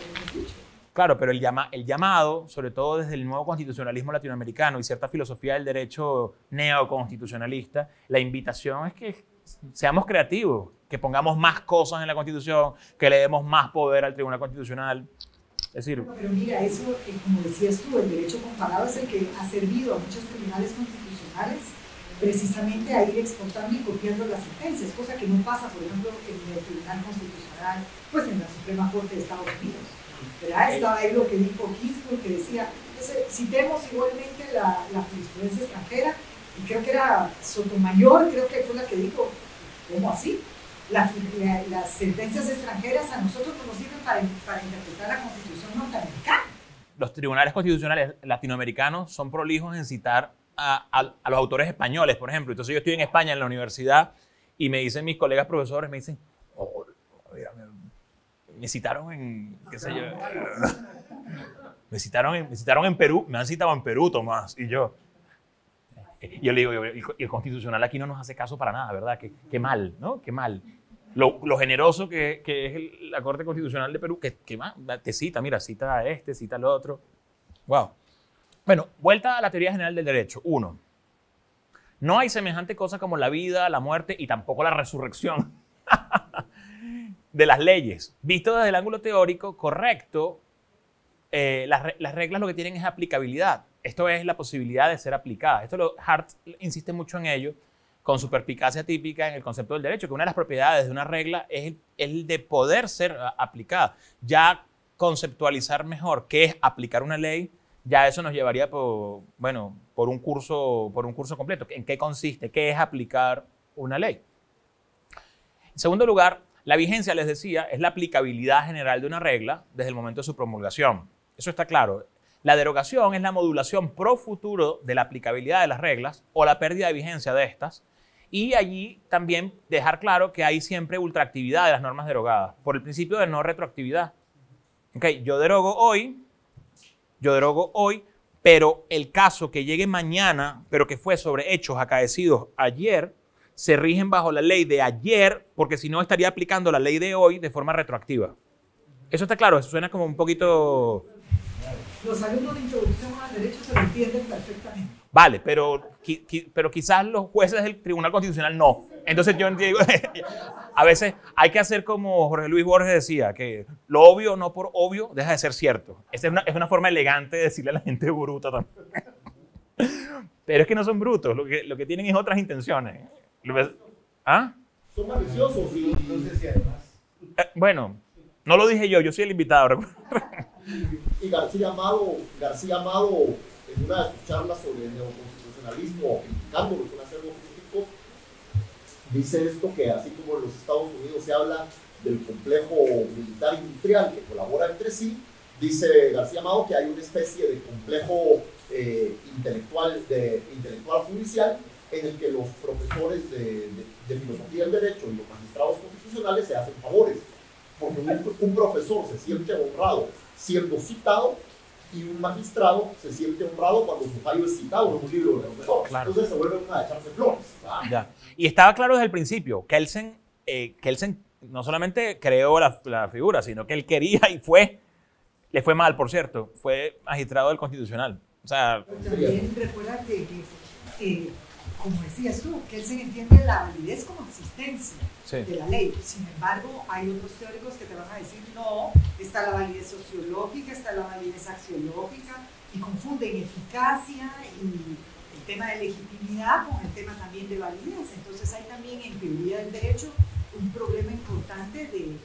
Claro, pero el llamado, sobre todo desde el nuevo constitucionalismo latinoamericano y cierta filosofía del derecho neoconstitucionalista, la invitación es que seamos creativos, que pongamos más cosas en la Constitución, que le demos más poder al Tribunal Constitucional. Es decir, pero mira, eso, eh, como decías tú, el derecho comparado es el que ha servido a muchos tribunales constitucionales precisamente a ir exportando y copiando las sentencias, cosa que no pasa, por ejemplo, en el Tribunal Constitucional, pues en la Suprema Corte de Estados Unidos. ¿verdad? Estaba ahí lo que dijo Ginsburg, que decía, citemos igualmente la, la jurisprudencia extranjera, y creo que era Sotomayor, creo que fue la que dijo, ¿cómo así? Eh, las, sentencias extranjeras a nosotros nos sirven para, interpretar la constitución norteamericana. Los tribunales constitucionales latinoamericanos son prolijos en citar a, los autores españoles, por ejemplo. Entonces yo estoy en España, en la universidad, y me dicen mis colegas profesores, me dicen, oh, oh, me, citaron en, me citaron en, me citaron en Perú, me han citado en Perú, Tomás, y yo. Y yo le digo, el, constitucional aquí no nos hace caso para nada, ¿verdad? Qué, qué mal, ¿no? Qué mal lo, generoso que, es la Corte Constitucional de Perú, que, te cita, mira, cita a este, cita al otro. Wow. Bueno, vuelta a la teoría general del derecho. Uno, no hay semejante cosa como la vida, la muerte y tampoco la resurrección de las leyes. Visto desde el ángulo teórico correcto, eh, las, reglas lo que tienen es aplicabilidad. Esto es la posibilidad de ser aplicada. Esto lo, Hart insiste mucho en ello con superficacia típica en el concepto del derecho, que una de las propiedades de una regla es el de poder ser ah, aplicada. Ya conceptualizar mejor qué es aplicar una ley, ya eso nos llevaría por, bueno, por, un, curso, por un curso completo. ¿En qué consiste? ¿Qué es aplicar una ley? En segundo lugar, la vigencia, les decía, es la aplicabilidad general de una regla desde el momento de su promulgación. Eso está claro. La derogación es la modulación pro futuro de la aplicabilidad de las reglas o la pérdida de vigencia de estas y allí también dejar claro que hay siempre ultraactividad de las normas derogadas, por el principio de no retroactividad. Okay, yo derogo hoy, yo derogo hoy, pero el caso que llegue mañana, pero que fue sobre hechos acaecidos ayer, se rigen bajo la ley de ayer, porque si no estaría aplicando la ley de hoy de forma retroactiva. Eso está claro, eso suena como un poquito... Los alumnos de introducción al derecho se lo entienden perfectamente. Vale, pero, pero quizás los jueces del Tribunal Constitucional no. Entonces yo entiendo [laughs] a veces hay que hacer como Jorge Luis Borges decía, que lo obvio no por obvio deja de ser cierto. Esa es una, forma elegante de decirle a la gente bruta también. [laughs] Pero es que no son brutos, lo que, tienen es otras intenciones. ¿Ah? Son maliciosos y no si además eh, Bueno, no lo dije yo, yo soy el invitado. [laughs] y García Amado, García Amado una de sus charlas sobre el neoconstitucionalismo o criticándolo, un acervo crítico, dice esto que así como en los Estados Unidos se habla del complejo militar industrial que colabora entre sí, dice García Mao que hay una especie de complejo eh, intelectual, intelectual judicial en el que los profesores de, filosofía del derecho y los magistrados constitucionales se hacen favores, porque un, profesor se siente honrado siendo citado y un magistrado se siente honrado cuando su fallo es citado en un libro de un Claro. Entonces se vuelve una de echarse flores. Y estaba claro desde el principio, Kelsen, eh, Kelsen no solamente creó la, la, figura, sino que él quería y fue, le fue mal, por cierto, fue magistrado del Constitucional. O sea... También recuerda que como decías tú, que se entiende la validez como existencia de la ley. Sin embargo, hay otros teóricos que te van a decir, no, está la validez sociológica, está la validez axiológica, y confunden eficacia y el tema de legitimidad con el tema también de validez. Entonces hay también en teoría del derecho un problema importante de...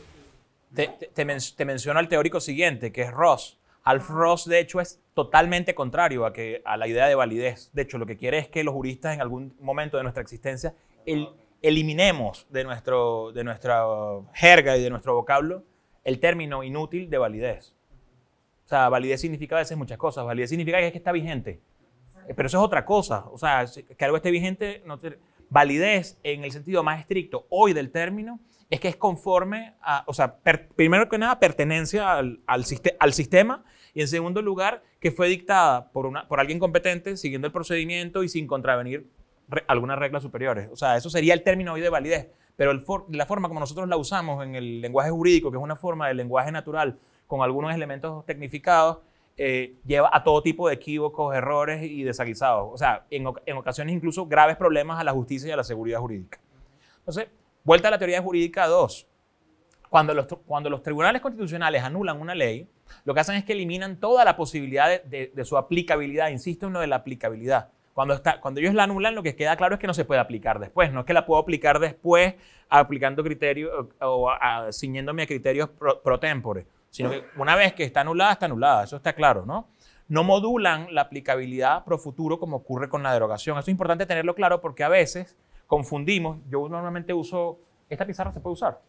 Te, te, te, menciona el teórico siguiente, que es Ross. Alf Ross, de hecho, es totalmente contrario a, que, a la idea de validez. De hecho, lo que quiere es que los juristas en algún momento de nuestra existencia eliminemos de, nuestro, de nuestra jerga y de nuestro vocablo el término inútil de validez. O sea, validez significa a veces muchas cosas. Validez significa que, es que está vigente. Eh, pero eso es otra cosa. O sea, que algo esté vigente. No Validez, en el sentido más estricto hoy del término, es que es conforme a, o sea, primero que nada, pertenencia al sistema y en segundo lugar, que fue dictada por, una, por alguien competente, siguiendo el procedimiento y sin contravenir algunas reglas superiores. O sea, eso sería el término hoy de validez. Pero la forma como nosotros la usamos en el lenguaje jurídico, que es una forma del lenguaje natural con algunos elementos tecnificados, eh, lleva a todo tipo de equívocos, errores y desaguisados. O sea, en, ocasiones incluso graves problemas a la justicia y a la seguridad jurídica. Entonces, vuelta a la teoría jurídica 2. Cuando los, cuando los tribunales constitucionales anulan una ley, lo que hacen es que eliminan toda la posibilidad de, su aplicabilidad. Insisto en lo de la aplicabilidad. Cuando, ellos la anulan, lo que queda claro es que no se puede aplicar después. No es que la puedo aplicar después aplicando criterios o, a, ciñéndome a criterios pro, tempore, sino que una vez que está anulada, está anulada. Eso está claro, ¿no? no modulan la aplicabilidad pro futuro como ocurre con la derogación. Eso es importante tenerlo claro porque a veces confundimos. Yo normalmente uso, esta pizarra se puede usar.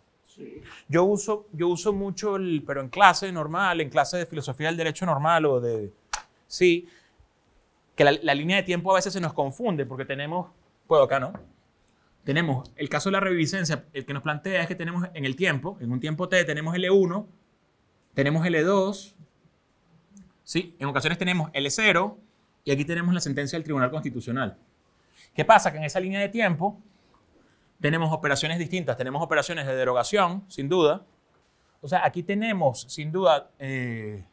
Yo, uso, yo uso mucho el, pero en clase normal, en clase de filosofía del derecho normal o de... Sí, que la, línea de tiempo a veces se nos confunde porque tenemos... Puedo acá, ¿no? Tenemos el caso de la reviviscencia, el que nos plantea es que tenemos en el tiempo, en un tiempo t, tenemos L1, tenemos L2, ¿sí? En ocasiones tenemos L0 y aquí tenemos la sentencia del Tribunal Constitucional. ¿Qué pasa? Que en esa línea de tiempo tenemos operaciones distintas, tenemos operaciones de derogación, sin duda. O sea, aquí tenemos, sin duda, eh,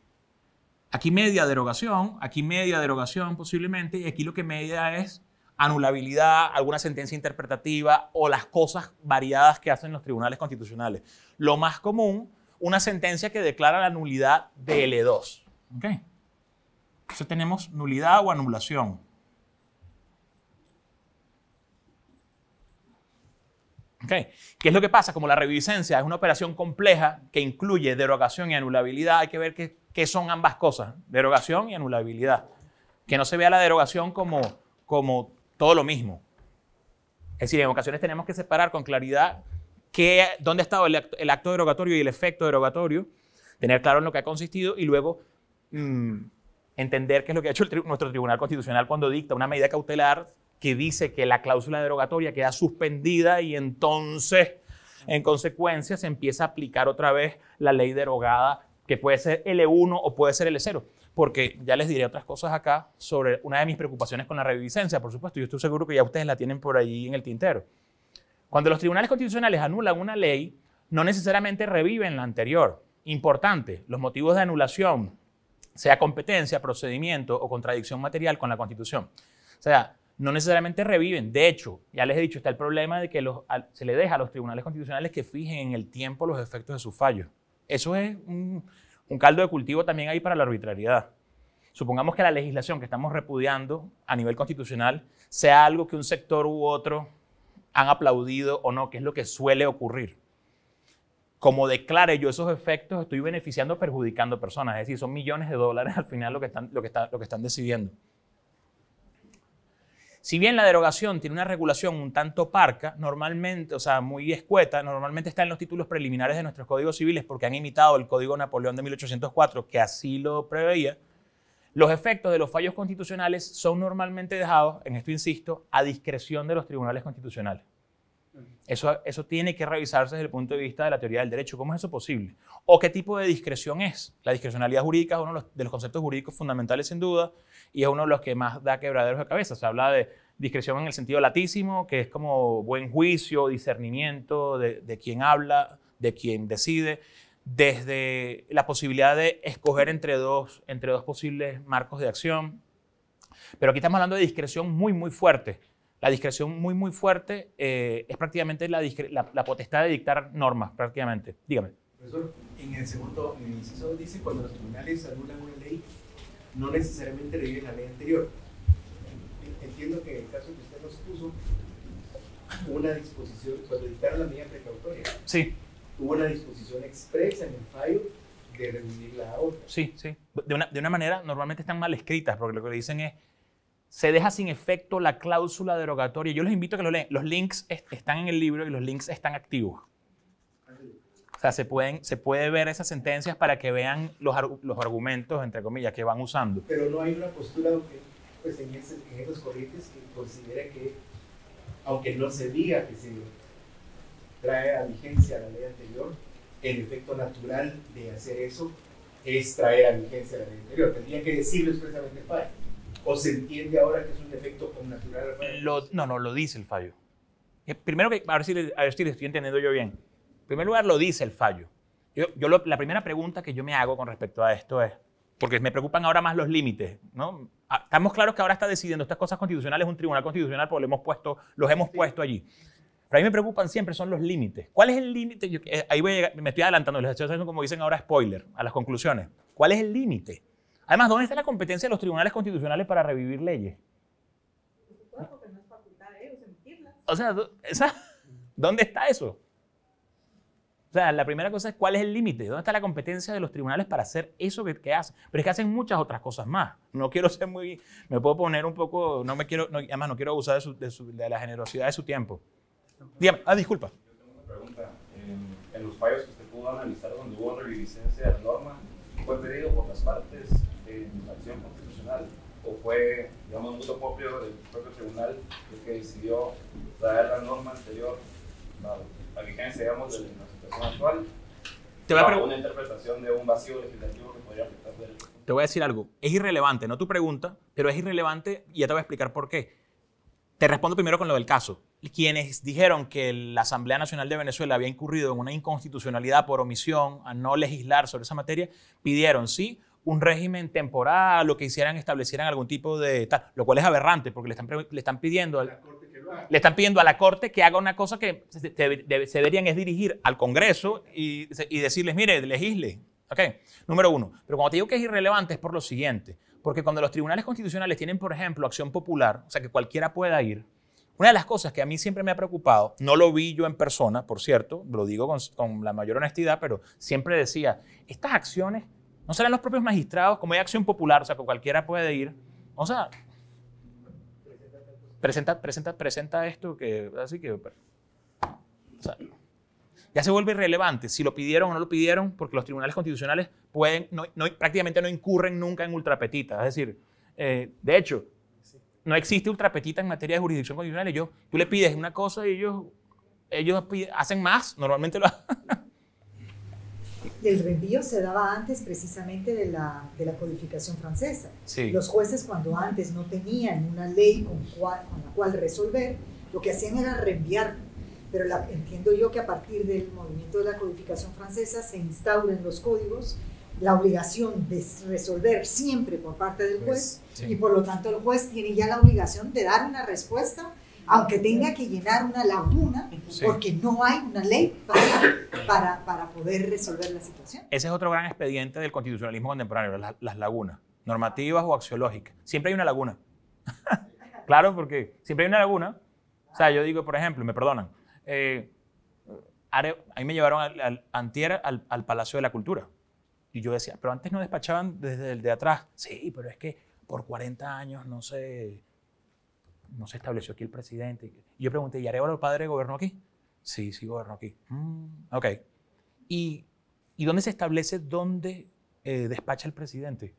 aquí media derogación, aquí media derogación posiblemente, y aquí lo que media es anulabilidad, alguna sentencia interpretativa o las cosas variadas que hacen los tribunales constitucionales. Lo más común, una sentencia que declara la nulidad de L2. ¿Okay? Entonces tenemos nulidad o anulación. ¿Qué es lo que pasa? Como la reviviscencia es una operación compleja que incluye derogación y anulabilidad, hay que ver qué, son ambas cosas, derogación y anulabilidad. Que no se vea la derogación como, como todo lo mismo. Es decir, en ocasiones tenemos que separar con claridad dónde ha estado el acto, derogatorio y el efecto derogatorio, tener claro en lo que ha consistido y luego mm, entender qué es lo que ha hecho nuestro Tribunal Constitucional cuando dicta una medida cautelar que dice que la cláusula derogatoria queda suspendida y entonces, en consecuencia, se empieza a aplicar otra vez la ley derogada, que puede ser L1 o puede ser L0 porque ya les diré otras cosas acá sobre una de mis preocupaciones con la reviviscencia, por supuesto, yo estoy seguro que ya ustedes la tienen por ahí en el tintero. Cuando los tribunales constitucionales anulan una ley, no necesariamente reviven la anterior. Importante, los motivos de anulación, sea competencia, procedimiento o contradicción material con la Constitución. O sea, no necesariamente reviven. De hecho, ya les he dicho, está el problema de que se le deja a los tribunales constitucionales que fijen en el tiempo los efectos de sus fallos. Eso es un, caldo de cultivo también ahí para la arbitrariedad. Supongamos que la legislación que estamos repudiando a nivel constitucional sea algo que un sector u otro han aplaudido o no, que es lo que suele ocurrir. Como declare yo esos efectos, estoy beneficiando o perjudicando personas. Es decir, son millones de dólares al final lo que lo lo que están decidiendo. Si bien la derogación tiene una regulación un tanto parca, normalmente, o sea, muy escueta, normalmente está en los títulos preliminares de nuestros códigos civiles porque han imitado el Código Napoleón de 1804, que así lo preveía, los efectos de los fallos constitucionales son normalmente dejados, en esto insisto, a discreción de los tribunales constitucionales. Eso, eso tiene que revisarse desde el punto de vista de la teoría del derecho. ¿Cómo es eso posible? ¿O qué tipo de discreción es? La discrecionalidad jurídica es uno de los, conceptos jurídicos fundamentales sin duda y es uno de los que más da quebraderos de cabeza. Se habla de discreción en el sentido latísimo, que es como buen juicio, discernimiento de, de quien habla, de quien decide, desde la posibilidad de escoger entre dos, entre dos posibles marcos de acción. Pero aquí estamos hablando de discreción muy, muy fuerte la discreción muy, muy fuerte eh, es prácticamente la, potestad de dictar normas, prácticamente. Dígame. Profesor, en el segundo, en el inciso dice cuando los tribunales anulan una ley, no necesariamente reviven la ley anterior. Entiendo que en el caso que usted nos puso, una disposición, cuando dictaron la medida precautoria, sí. hubo una disposición expresa en el fallo de revivir la otra. Sí, sí. De una, de una manera, normalmente están mal escritas, porque lo que le dicen es, se deja sin efecto la cláusula derogatoria. Yo les invito a que lo lean. Los links están en el libro y los links están activos. O sea, se, pueden, se puede ver esas sentencias para que vean los, argumentos, entre comillas, que van usando. Pero no hay una postura que, pues, en, esos corrientes considere que, aunque no se diga que se trae a vigencia la ley anterior, el efecto natural de hacer eso es traer a vigencia la ley anterior. Tendría que decirlo expresamente para ¿O se entiende ahora que es un defecto connatural? Lo, no, no, lo dice el fallo. Eh, primero que, a ver, si, a estoy entendiendo yo bien. En primer lugar, lo dice el fallo. Yo, la primera pregunta que yo me hago con respecto a esto es, porque me preocupan ahora más los límites, ¿no? Ah, estamos claros que ahora está decidiendo estas cosas constitucionales un tribunal constitucional, porque lo hemos puesto, los hemos puesto allí. Pero a mí me preocupan siempre son los límites. ¿Cuál es el límite? Eh, ahí me estoy adelantando, les estoy haciendo como dicen ahora spoiler a las conclusiones. ¿Cuál es el límite? Además, ¿dónde está la competencia de los tribunales constitucionales para revivir leyes? O sea, [laughs] ¿dónde está eso? O sea, la primera cosa es cuál es el límite, dónde está la competencia de los tribunales para hacer eso que, que, hacen. Pero es que hacen muchas otras cosas más. No quiero ser muy, me puedo poner un poco, no me quiero, no, además no quiero abusar de, la generosidad de su tiempo. Dígame, ah, disculpa. Yo tengo una pregunta. En, los fallos que usted pudo analizar donde hubo reviviscencia de la norma, ¿fue pedido por las partes en acción constitucional o fue, digamos, un voto propio del propio tribunal el que decidió traer la norma anterior a la vigencia, digamos, de la situación actual. Te voy a una interpretación de un vacío legislativo que podría afectar del... Te voy a decir algo. Es irrelevante, no tu pregunta, pero es irrelevante y ya te voy a explicar por qué. Te respondo primero con lo del caso. Quienes dijeron que la Asamblea Nacional de Venezuela había incurrido en una inconstitucionalidad por omisión a no legislar sobre esa materia, pidieron sí un régimen temporal lo que hicieran, establecieran algún tipo de tal, lo cual es aberrante porque le están, pidiendo le están pidiendo a la Corte que haga una cosa que se, deberían es dirigir al Congreso y, decirles, mire, legisle. ¿ok? Número uno. Pero cuando te digo que es irrelevante es por lo siguiente. Porque cuando los tribunales constitucionales tienen, por ejemplo, acción popular, o sea, que cualquiera pueda ir, una de las cosas que a mí siempre me ha preocupado, no lo vi yo en persona, por cierto, lo digo con la mayor honestidad, pero siempre decía, estas acciones no serán los propios magistrados, como hay acción popular, o sea, que cualquiera puede ir. O sea, presenta, presenta, presenta esto que, así que, pues, ya se vuelve irrelevante si lo pidieron o no lo pidieron, porque los tribunales constitucionales pueden, no, prácticamente no incurren nunca en ultrapetita. Es decir, eh, de hecho, no existe ultrapetita en materia de jurisdicción constitucional. yo tú le pides una cosa y ellos, ellos hacen más, normalmente lo [laughs] el reenvío se daba antes precisamente de la, codificación francesa. Los jueces cuando antes no tenían una ley con, la cual resolver, lo que hacían era reenviar. Pero la, entiendo yo que a partir del movimiento de la codificación francesa se en los códigos la obligación de resolver siempre por parte del juez pues, y por lo tanto el juez tiene ya la obligación de dar una respuesta aunque tenga que llenar una laguna, porque no hay una ley para, para, poder resolver la situación. Ese es otro gran expediente del constitucionalismo contemporáneo, las, lagunas, normativas o axiológicas. Siempre hay una laguna. [laughs] claro, porque siempre hay una laguna. O sea, yo digo, por ejemplo, me perdonan, eh, ahí me llevaron al, al, antier al, Palacio de la Cultura. Y yo decía, pero antes no despachaban desde el de atrás. Sí, pero es que por 40 años no sé no se estableció aquí el presidente. yo pregunté, ¿y Arevalo Padre gobernó aquí? Sí, sí gobernó aquí. Mm, ok. ¿Y, dónde se establece dónde eh, despacha el presidente?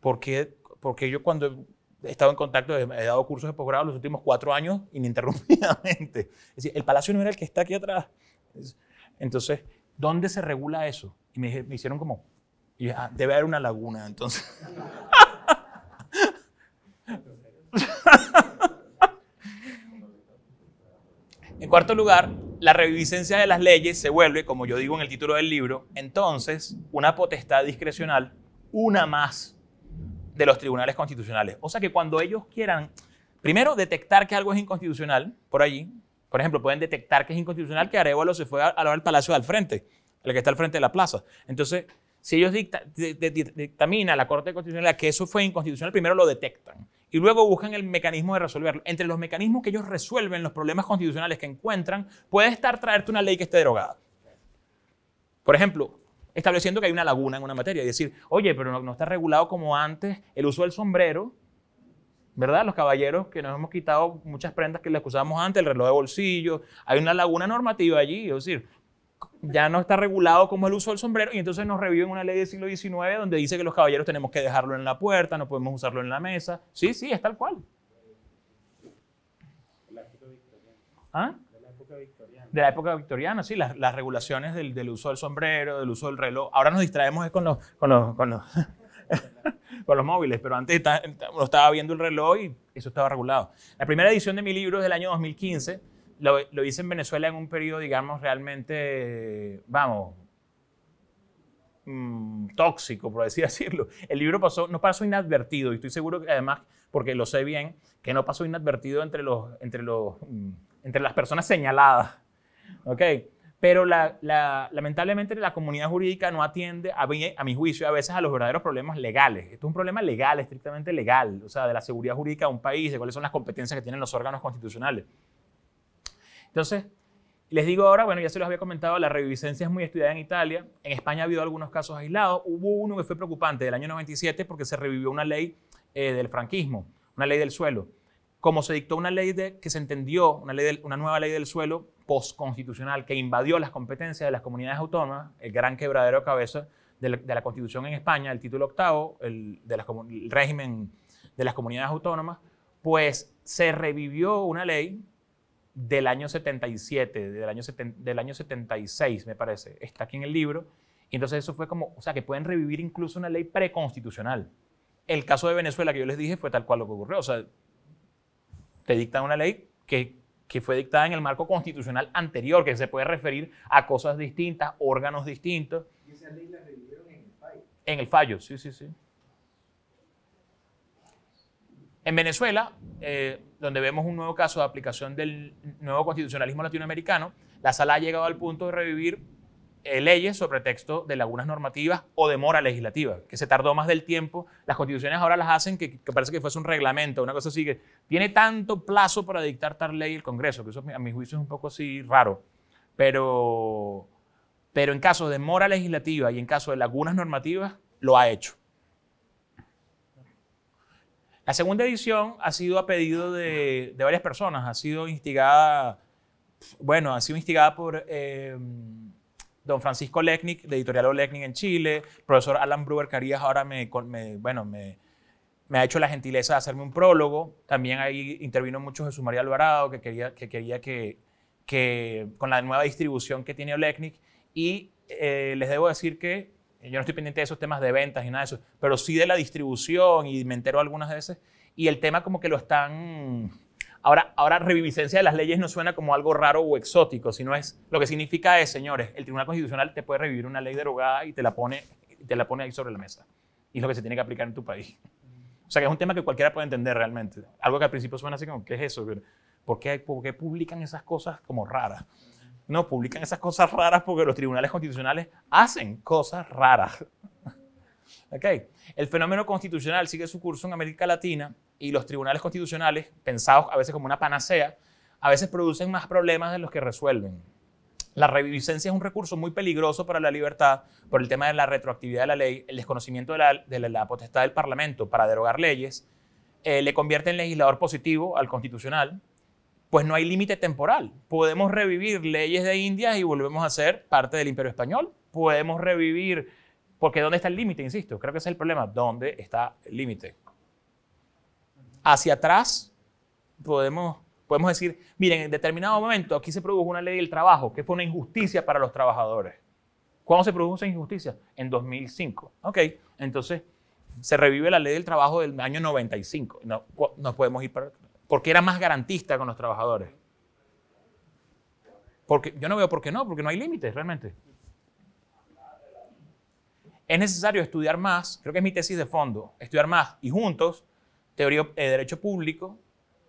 Porque, porque yo cuando he estado en contacto, he, dado cursos de posgrado los últimos cuatro años ininterrumpidamente. Es decir, el Palacio no que está aquí atrás. Entonces, ¿dónde se regula eso? Y me, hicieron como, ah, debe haber una laguna, entonces. [laughs] En cuarto lugar, la reviviscencia de las leyes se vuelve, como yo digo en el título del libro, entonces una potestad discrecional, una más de los tribunales constitucionales. O sea que cuando ellos quieran, primero, detectar que algo es inconstitucional, por allí, por ejemplo, pueden detectar que es inconstitucional que Arevalo se fue a lavar palacio al frente, el que está al frente de la plaza. Entonces, si ellos dictaminan a la Corte Constitucional que eso fue inconstitucional, primero lo detectan y luego buscan el mecanismo de resolverlo. Entre los mecanismos que ellos resuelven los problemas constitucionales que encuentran, puede estar traerte una ley que esté derogada. Por ejemplo, estableciendo que hay una laguna en una materia y decir, oye, pero no, no está regulado como antes el uso del sombrero, ¿verdad? Los caballeros que nos hemos quitado muchas prendas que les usábamos antes, el reloj de bolsillo, hay una laguna normativa allí, es decir, ya no está regulado como el uso del sombrero y entonces nos reviven una ley del siglo XIX donde dice que los caballeros tenemos que dejarlo en la puerta, no podemos usarlo en la mesa. Sí, sí, es tal cual. De la época victoriana. De la época victoriana, sí, las, regulaciones del, uso del sombrero, del uso del reloj. Ahora nos distraemos [laughs] con los, móviles, pero antes estaba viendo el reloj y eso estaba regulado. La primera edición de mi libro es del año 2015 lo, lo, hice en Venezuela en un periodo, digamos, realmente, vamos, mm, tóxico, por así [laughs] decirlo. El libro no pasó inadvertido, y estoy seguro que además, porque lo sé bien, que no pasó inadvertido entre, los, entre, los, mm, entre las personas señaladas. ¿Ok? Pero lamentablemente la comunidad jurídica no atiende, a mi, a mi, juicio, a veces a los verdaderos problemas legales. Esto es un problema legal, estrictamente legal, o sea, de la seguridad jurídica de un país, de cuáles son las competencias que tienen los órganos constitucionales. Entonces, les digo ahora, bueno, ya se los había comentado, la reviviscencia es muy estudiada en Italia. En España ha habido algunos casos aislados. Hubo uno que fue preocupante del año 97 porque se revivió una ley eh, del franquismo, una ley del suelo. Como se dictó una ley de, que se entendió, una, ley una nueva ley del suelo postconstitucional que invadió las competencias de las comunidades autónomas, el gran quebradero cabeza de la, de la Constitución en España, el título octavo, el, el régimen de las comunidades autónomas, pues se revivió una ley del año 77, del año, del año 76, me parece, está aquí en el libro. Y entonces eso fue como, o sea, que pueden revivir incluso una ley preconstitucional. El caso de Venezuela que yo les dije fue tal cual lo que ocurrió. O sea, te dictan una ley que, que fue dictada en el marco constitucional anterior, que se puede referir a cosas distintas, órganos distintos. ¿Y esa ley la revivieron en el fallo? En el fallo, sí, sí, sí. En Venezuela, eh, donde vemos un nuevo caso de aplicación del nuevo constitucionalismo latinoamericano, la sala ha llegado al punto de revivir eh, leyes sobre texto de lagunas normativas o demora legislativa, que se tardó más del tiempo. Las constituciones ahora las hacen que, parece que fuese un reglamento, una cosa así, que tiene tanto plazo para dictar tal ley el Congreso, que eso a mi juicio es un poco así raro. Pero, pero en caso de demora legislativa y en caso de lagunas normativas, lo ha hecho. La segunda edición ha sido a pedido de, varias personas, ha sido instigada, bueno, ha sido instigada por em, don Francisco Lechnik, de Editorial Olechnik en Chile, profesor Alan Brewer Carías ahora me, bueno, me, ha hecho la gentileza de hacerme un prólogo. También ahí intervino mucho Jesús María Alvarado, que quería que, quería que, con la nueva distribución que tiene Olechnik. Y eh, les debo decir que eh, yo no estoy pendiente de esos temas de ventas y nada de eso, pero sí de la distribución y me entero algunas veces. Y el tema como que lo están... Ahora, ahora reviviscencia de las leyes no suena como algo raro o exótico, sino es lo que significa es, señores, el Tribunal Constitucional te puede revivir una ley derogada y te la pone, te la pone ahí sobre la mesa. Y es lo que se tiene que aplicar en tu país. O sea, que es un tema que cualquiera puede entender realmente. Algo que al principio suena así como, ¿qué es eso? ¿Por qué, por qué publican esas cosas como raras? no publican esas cosas raras porque los tribunales constitucionales hacen cosas raras. [laughs] El fenómeno constitucional sigue su curso en América Latina y los tribunales constitucionales, pensados a veces como una panacea, a veces producen más problemas de los que resuelven. La reviviscencia es un recurso muy peligroso para la libertad por el tema de la retroactividad de la ley, el desconocimiento de la, potestad del Parlamento para derogar leyes, eh, le convierte en legislador positivo al constitucional, pues no hay límite temporal. Podemos revivir leyes de India y volvemos a ser parte del imperio español. Podemos revivir, porque ¿dónde está el límite? Insisto, creo que ese es el problema. ¿Dónde está el límite? Hacia atrás podemos, podemos decir, miren, en determinado momento aquí se produjo una ley del trabajo que fue una injusticia para los trabajadores. ¿Cuándo se produjo esa injusticia? En 2005. Ok, entonces se revive la ley del trabajo del año 95. No, nos podemos ir para porque era más garantista con los trabajadores. Porque, yo no veo por qué no, porque no hay límites realmente. Es necesario estudiar más, creo que es mi tesis de fondo, estudiar más y juntos teoría de eh, derecho público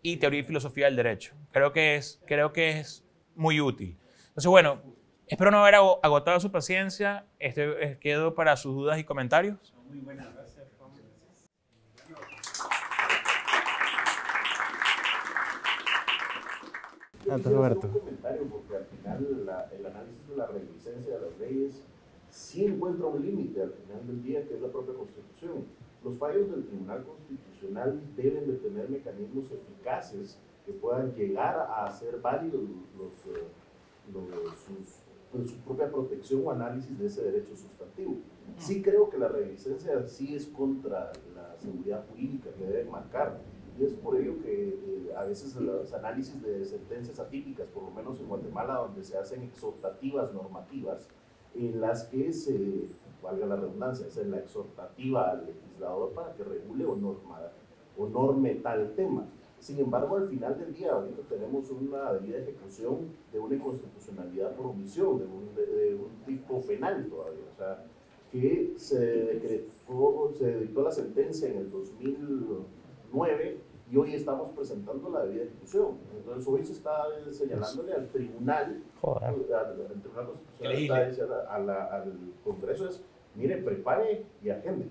y teoría y filosofía del derecho. Creo que es, creo que es muy útil. Entonces, bueno, espero no haber agotado su paciencia. Este, eh, quedo para sus dudas y comentarios. Muy buenas, gracias. Antes ah, Roberto. Un comentario porque al final el análisis de la reminiscencia de las leyes sí encuentra un límite al final del día que es la propia Constitución. Los fallos del Tribunal Constitucional deben de tener mecanismos eficaces que puedan llegar a hacer válidos los, eh, pues, su propia protección o análisis de ese derecho sustantivo. Sí creo que la reminiscencia sí es contra la seguridad jurídica que debe marcar y es por ello que eh, a veces los análisis de sentencias atípicas, por lo menos en Guatemala, donde se hacen exhortativas normativas, en las que se, valga la redundancia, es la exhortativa al legislador para que regule o, norma, o norme tal tema. Sin embargo, al final del día, ahorita tenemos una debida ejecución de una inconstitucionalidad por omisión, de un, de un tipo penal todavía. O sea, que se decretó, se dictó la sentencia en el 2009 y hoy estamos presentando la debida discusión Entonces hoy se está señalándole al tribunal, al, constitucional, al Congreso es, mire, prepare y agende.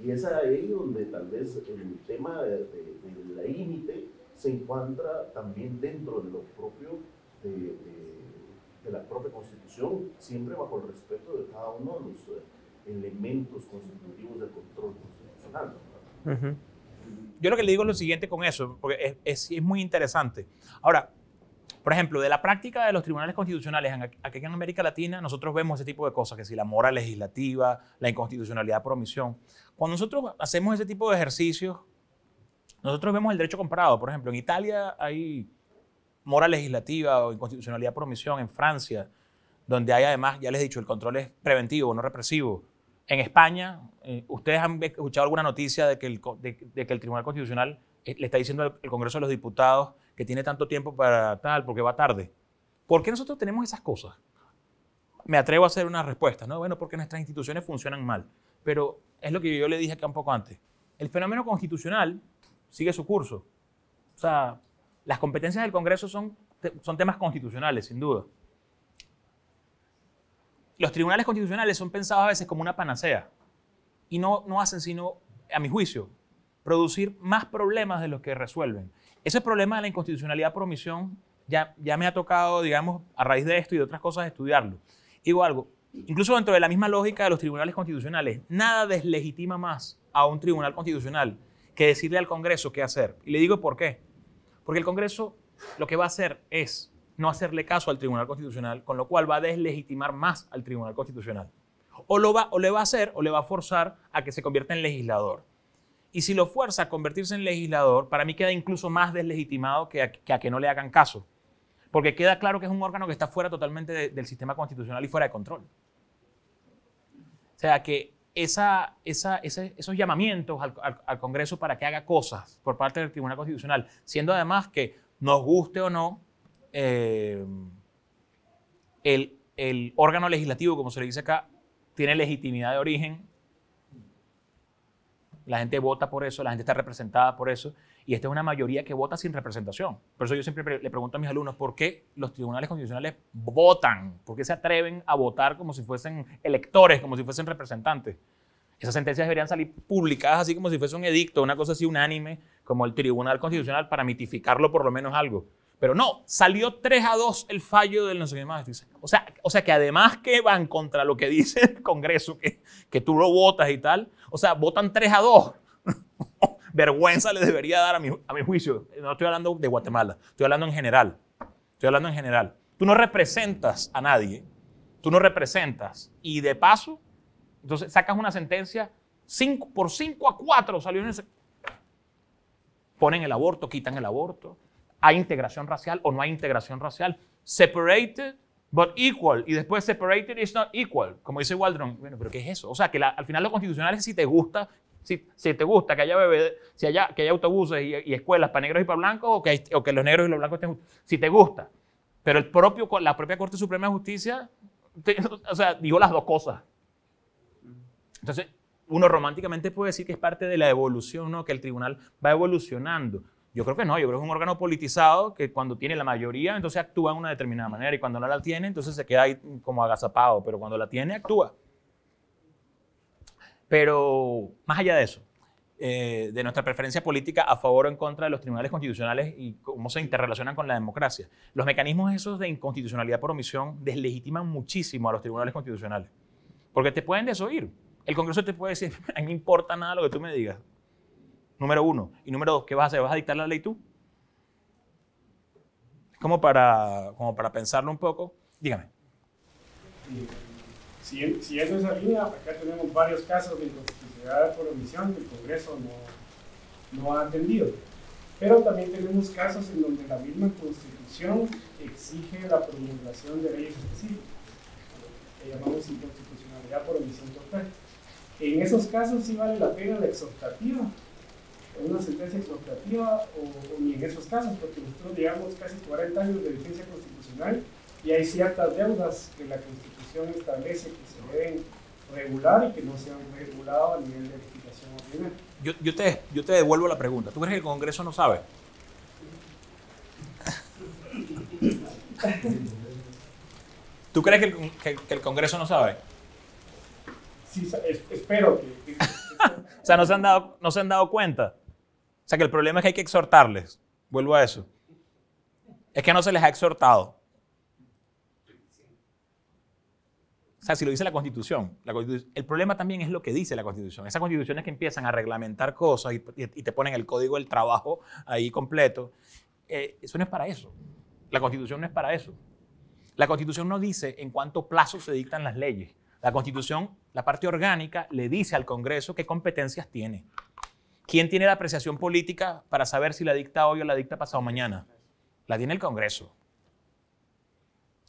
Y es ahí donde tal vez el tema del de, límite se encuentra también dentro de lo propio de, la propia Constitución, siempre bajo el respeto de cada uno de los eh, elementos constitutivos del control constitucional yo lo que le digo es lo siguiente con eso, porque es, muy interesante. Ahora, por ejemplo, de la práctica de los tribunales constitucionales aquí en América Latina, nosotros vemos ese tipo de cosas, que si la mora legislativa, la inconstitucionalidad por omisión. Cuando nosotros hacemos ese tipo de ejercicios, nosotros vemos el derecho comparado. Por ejemplo, en Italia hay mora legislativa o inconstitucionalidad por omisión, en Francia, donde hay además, ya les he dicho, el control es preventivo, no represivo en España, eh, ¿ustedes han escuchado alguna noticia de que el, de, que el Tribunal Constitucional eh, le está diciendo al Congreso de los Diputados que tiene tanto tiempo para tal, porque va tarde? ¿Por qué nosotros tenemos esas cosas? Me atrevo a hacer una respuesta, ¿no? Bueno, porque nuestras instituciones funcionan mal. Pero es lo que yo le dije acá un poco antes. El fenómeno constitucional sigue su curso. O sea, las competencias del Congreso son, son temas constitucionales, sin duda los tribunales constitucionales son pensados a veces como una panacea y no, no hacen sino, a mi juicio, producir más problemas de los que resuelven. Ese problema de la inconstitucionalidad por omisión ya, ya me ha tocado, digamos, a raíz de esto y de otras cosas, estudiarlo. Digo algo, incluso dentro de la misma lógica de los tribunales constitucionales, nada deslegitima más a un tribunal constitucional que decirle al Congreso qué hacer. Y le digo por qué. Porque el Congreso lo que va a hacer es no hacerle caso al Tribunal Constitucional, con lo cual va a deslegitimar más al Tribunal Constitucional. O, lo va, o le va a hacer o le va a forzar a que se convierta en legislador. Y si lo fuerza a convertirse en legislador, para mí queda incluso más deslegitimado que a que, no le hagan caso. Porque queda claro que es un órgano que está fuera totalmente del sistema constitucional y fuera de control. O sea, que esos llamamientos al, al Congreso para que haga cosas por parte del Tribunal Constitucional, siendo además que nos guste o no, Em, el, el órgano legislativo, como se le dice acá, tiene legitimidad de origen. La gente vota por eso, la gente está representada por eso. Y esta es una mayoría que vota sin representación. Por eso yo siempre le pregunto a mis alumnos, ¿por qué los tribunales constitucionales votan? ¿Por qué se atreven a votar como si fuesen electores, como si fuesen representantes? Esas sentencias deberían salir publicadas así como si fuese un edicto, una cosa así unánime, como el Tribunal Constitucional, para mitificarlo por lo menos algo. Pero no, salió 3 a 2 el fallo del no sé qué O sea, o sea que además que van contra lo que dice el Congreso, que, que tú lo votas y tal, o sea, votan 3 a 2. [laughs] Vergüenza le debería dar a mi, juicio. No estoy hablando de Guatemala, estoy hablando en general. Estoy hablando en general. Tú no representas a nadie, tú no representas. Y de paso, entonces sacas una sentencia por 5 a 4 salió en ese... Ponen el aborto, quitan el aborto hay integración racial o no hay integración racial. Separated but equal. Y después separated is not equal. Como dice Waldron, bueno, pero ¿qué es eso? O sea, que al final lo constitucional es si te gusta, si, si te gusta que haya bebé, si que haya autobuses y, escuelas para negros y para blancos o que, que los negros y los blancos estén Si te gusta. Pero el propio, la propia Corte Suprema de Justicia, o sea, dijo las dos cosas. Entonces, uno románticamente puede decir que es parte de la evolución, ¿no? que el tribunal va evolucionando. Yo creo que no, yo creo que es un órgano politizado que cuando tiene la mayoría, entonces actúa de una determinada manera y cuando no la tiene, entonces se queda ahí como agazapado, pero cuando la tiene, actúa. Pero más allá de eso, eh, de nuestra preferencia política a favor o en contra de los tribunales constitucionales y cómo se interrelacionan con la democracia, los mecanismos esos de inconstitucionalidad por omisión deslegitiman muchísimo a los tribunales constitucionales, porque te pueden desoír. El Congreso te puede decir, a mí me importa nada lo que tú me digas, Número uno. Y número dos, ¿qué vas a hacer? ¿Vas a dictar la ley tú? Es como para, como para pensarlo un poco. Dígame. Si, si eso es línea, acá tenemos varios casos de inconstitucionalidad por omisión que el Congreso no, no ha atendido. Pero también tenemos casos en donde la misma Constitución exige la promulgación de leyes específicas, que llamamos inconstitucionalidad por omisión total. En esos casos sí vale la pena la exhortativa en una sentencia exhortativa o, ni en esos casos, porque nosotros llevamos casi 40 años de vigencia constitucional y hay ciertas deudas que la Constitución establece que se deben regular y que no se han regulado a nivel de legislación ordinaria. Yo, yo, te, yo te devuelvo la pregunta. ¿Tú crees que el Congreso no sabe? ¿Tú crees que el, que, el Congreso no sabe? Sí, espero que... que [laughs] o sea, no se han dado, no se han dado cuenta. O sea que el problema es que hay que exhortarles. Vuelvo a eso. Es que no se les ha exhortado. O sea, si lo dice la Constitución, el problema también es lo que dice la Constitución. Esas constituciones que empiezan a reglamentar cosas y, te ponen el código del trabajo ahí completo, eh, eso no es para eso. La Constitución no es para eso. La Constitución no dice en cuánto plazo se dictan las leyes. La Constitución, la parte orgánica, le dice al Congreso qué competencias tiene. ¿Quién tiene la apreciación política para saber si la dicta hoy o la dicta pasado mañana? La tiene el Congreso.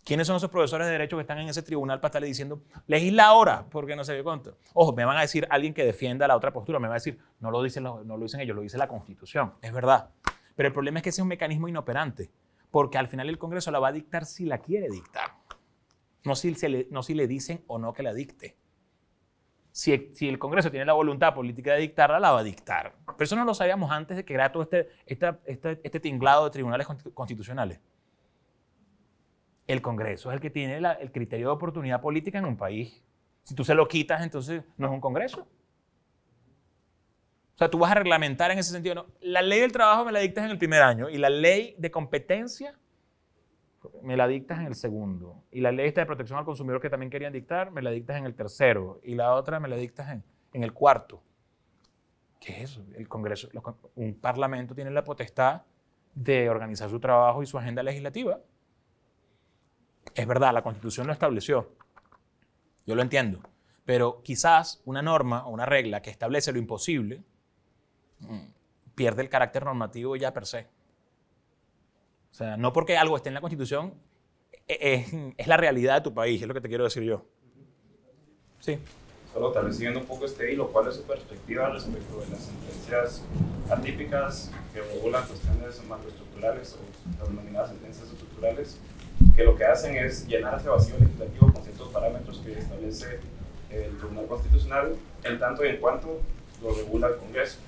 ¿Quiénes son esos profesores de derecho que están en ese tribunal para estarle diciendo, legisla ahora, porque no se dio cuenta? Ojo, me van a decir alguien que defienda la otra postura, me va a decir, no lo dicen, no lo dicen ellos, lo dice la Constitución, es verdad. Pero el problema es que ese es un mecanismo inoperante, porque al final el Congreso la va a dictar si la quiere dictar, no si, no si le dicen o no que la dicte si, el Congreso tiene la voluntad política de dictarla, la va a dictar. Pero eso no lo sabíamos antes de que era todo este, este, tinglado de tribunales constitucionales. El Congreso es el que tiene el criterio de oportunidad política en un país. Si tú se lo quitas, entonces no es un Congreso. O sea, tú vas a reglamentar en ese sentido. la ley del trabajo me la dictas en el primer año y la ley de competencia me la dictas en el segundo. Y la ley de protección al consumidor que también querían dictar, me la dictas en el tercero. Y la otra me la dictas en, el cuarto. ¿Qué es eso? El Congreso, un parlamento tiene la potestad de organizar su trabajo y su agenda legislativa. Es verdad, la Constitución lo estableció. Yo lo entiendo. Pero quizás una norma o una regla que establece lo imposible mm, pierde el carácter normativo ya per se. O sea, no porque algo esté en la Constitución e-, e-, es, la realidad de tu país, es lo que te quiero decir yo. Sí. Solo tal vez siguiendo un poco este hilo, ¿cuál es su perspectiva respecto de las sentencias atípicas que regulan cuestiones macroestructurales o las denominadas sentencias estructurales, que lo que hacen es llenar ese vacío legislativo con ciertos parámetros que establece el Tribunal Constitucional, en tanto y en cuanto lo regula el Congreso?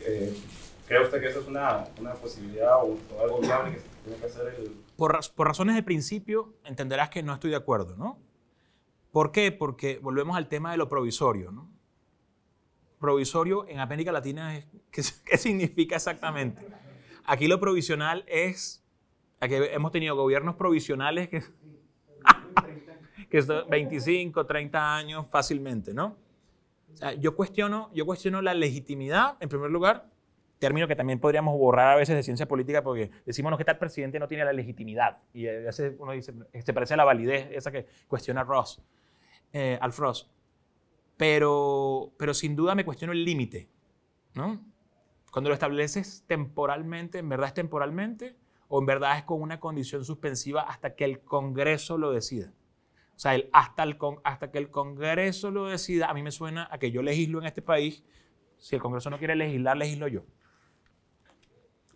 Eh, ¿Cree usted que eso es una, una posibilidad o, algo viable que se por, razones de principio, entenderás que no estoy de acuerdo, ¿no? ¿Por qué? Porque volvemos al tema de lo provisorio, Provisorio en América Latina, es, [laughs] ¿qué, significa exactamente? Aquí lo provisional es, que hemos tenido gobiernos provisionales que [laughs] que 25, 30 años fácilmente, ¿no? yo cuestiono, yo cuestiono la legitimidad, en primer lugar, término que también podríamos borrar a veces de ciencia política porque decimos que tal presidente no tiene la legitimidad. Y a veces uno dice, se este, parece la validez esa que cuestiona Ross, eh, al Frost. Pero, pero sin duda me cuestiono el límite. ¿no? Cuando lo estableces temporalmente, ¿en verdad es temporalmente? ¿O en verdad es con una condición suspensiva hasta que el Congreso lo decida? O sea, el, hasta, el, hasta que el Congreso lo decida, a mí me suena a que yo legislo en este país. Si el Congreso no quiere legislar, legislo yo.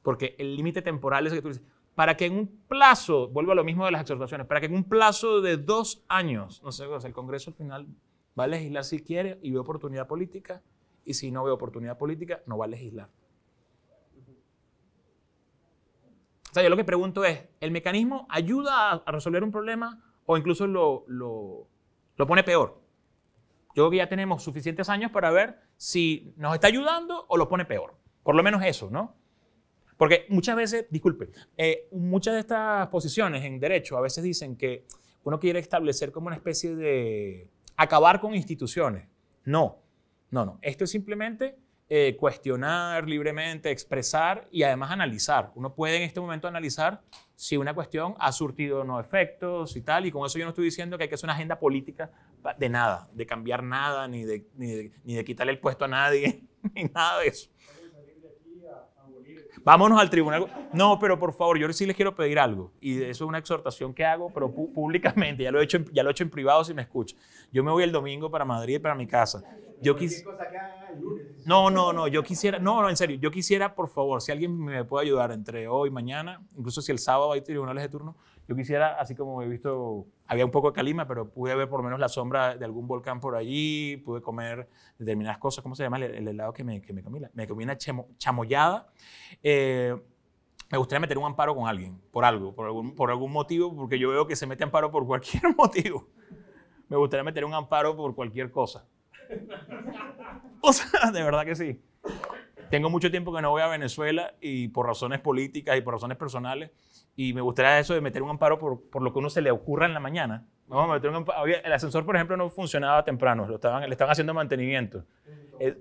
Porque el límite temporal es el que tú dices, para que en un plazo, vuelvo a lo mismo de las exhortaciones, para que en un plazo de dos años, no sé, el Congreso al final va a legislar si quiere y ve oportunidad política, y si no ve oportunidad política, no va a legislar. O sea, yo lo que pregunto es, ¿el mecanismo ayuda a, resolver un problema o incluso lo, lo pone peor? Yo ya tenemos suficientes años para ver si nos está ayudando o lo pone peor. Por lo menos eso, ¿no? Porque muchas veces, disculpe, eh, muchas de estas posiciones en derecho a veces dicen que uno quiere establecer como una especie de acabar con instituciones. No, no, no. Esto es simplemente eh, cuestionar libremente, expresar y además analizar. Uno puede en este momento analizar si una cuestión ha surtido o no efectos y tal. Y con eso yo no estoy diciendo que hay que hacer una agenda política de nada, de cambiar nada, ni ni de, ni de quitarle el puesto a nadie, [laughs] ni nada de eso. Vámonos al tribunal. No, pero por favor, yo sí les quiero pedir algo. Y eso es una exhortación que hago, pero públicamente. Ya lo he hecho, ya lo he hecho en privado si me escuchan. Yo me voy el domingo para Madrid, para mi casa. Yo No, no, no. Yo quisiera. No, no, en serio. Yo quisiera, por favor, si alguien me puede ayudar entre hoy y mañana, incluso si el sábado hay tribunales de turno, yo quisiera, así como he visto, había un poco de calima, pero pude ver por lo menos la sombra de algún volcán por allí, pude comer determinadas cosas, ¿cómo se llama? El, helado que me, que me comí, me comí una chamoyada. Eh, me gustaría meter un amparo con alguien, por algo, por algún, por algún motivo, porque yo veo que se mete amparo por cualquier [laughs] motivo. Me gustaría meter un amparo por cualquier cosa. [laughs] O sea, de verdad que sí. Tengo mucho tiempo que no voy a Venezuela y por razones políticas y por razones personales y me gustaría eso de meter un amparo por, por lo que uno se le ocurra en la mañana. Vamos a meter un El ascensor, por ejemplo, no funcionaba temprano, lo estaban, le estaban haciendo mantenimiento.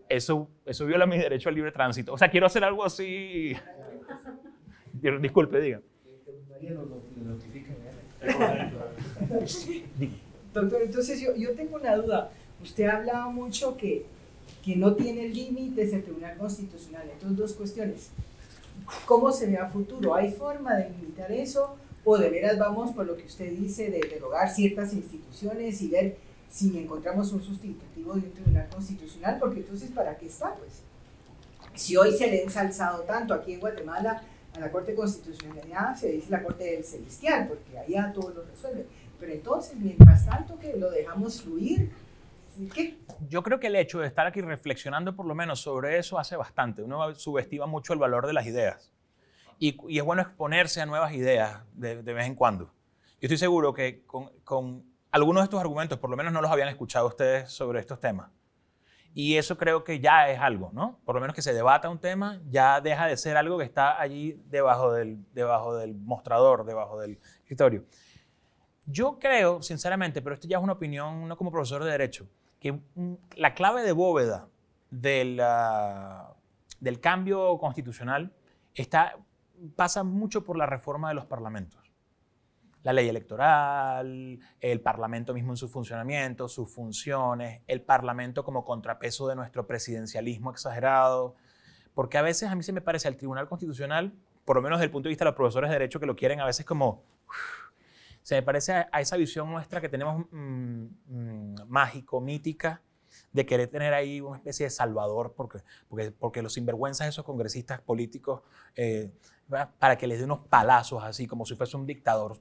Eso, eso viola mi derecho al libre tránsito. O sea, quiero hacer algo así. [laughs] Disculpe, diga. Doctor, entonces yo, yo tengo una duda. Usted ha hablado mucho que, que no tiene límites el Tribunal constitucional. Entonces, dos cuestiones. ¿Cómo se ve a futuro? ¿Hay forma de limitar eso? ¿O de veras vamos por lo que usted dice de derogar ciertas instituciones y ver si encontramos un sustitutivo de un tribunal constitucional? Porque entonces, ¿para qué está? Pues si hoy se le ha ensalzado tanto aquí en Guatemala a la Corte Constitucional, se dice la Corte del Celestial, porque allá todo lo resuelve. Pero entonces, mientras tanto que lo dejamos fluir, yo creo que el hecho de estar aquí reflexionando por lo menos sobre eso hace bastante. Uno subestima mucho el valor de las ideas. Y, es bueno exponerse a nuevas ideas de, vez en cuando. Yo estoy seguro que con, algunos de estos argumentos, por lo menos no los habían escuchado ustedes sobre estos temas. Y eso creo que ya es algo, ¿no? Por lo menos que se debata un tema, ya deja de ser algo que está allí debajo del, debajo del mostrador, debajo del escritorio. Yo creo, sinceramente, pero esto ya es una opinión, no como profesor de derecho, que mm, la clave de bóveda del, ah, del cambio constitucional está, pasa mucho por la reforma de los parlamentos la ley electoral, el Parlamento mismo en su funcionamiento, sus funciones, el Parlamento como contrapeso de nuestro presidencialismo exagerado, porque a veces a mí se me parece al Tribunal Constitucional, por lo menos desde el punto de vista de los profesores de derecho que lo quieren a veces como se me parece a, esa visión nuestra que tenemos mm, mm, mágico, mítica, de querer tener ahí una especie de salvador, porque, porque, porque los sinvergüenzas, esos congresistas políticos, eh, para que les dé unos palazos así, como si fuese un dictador.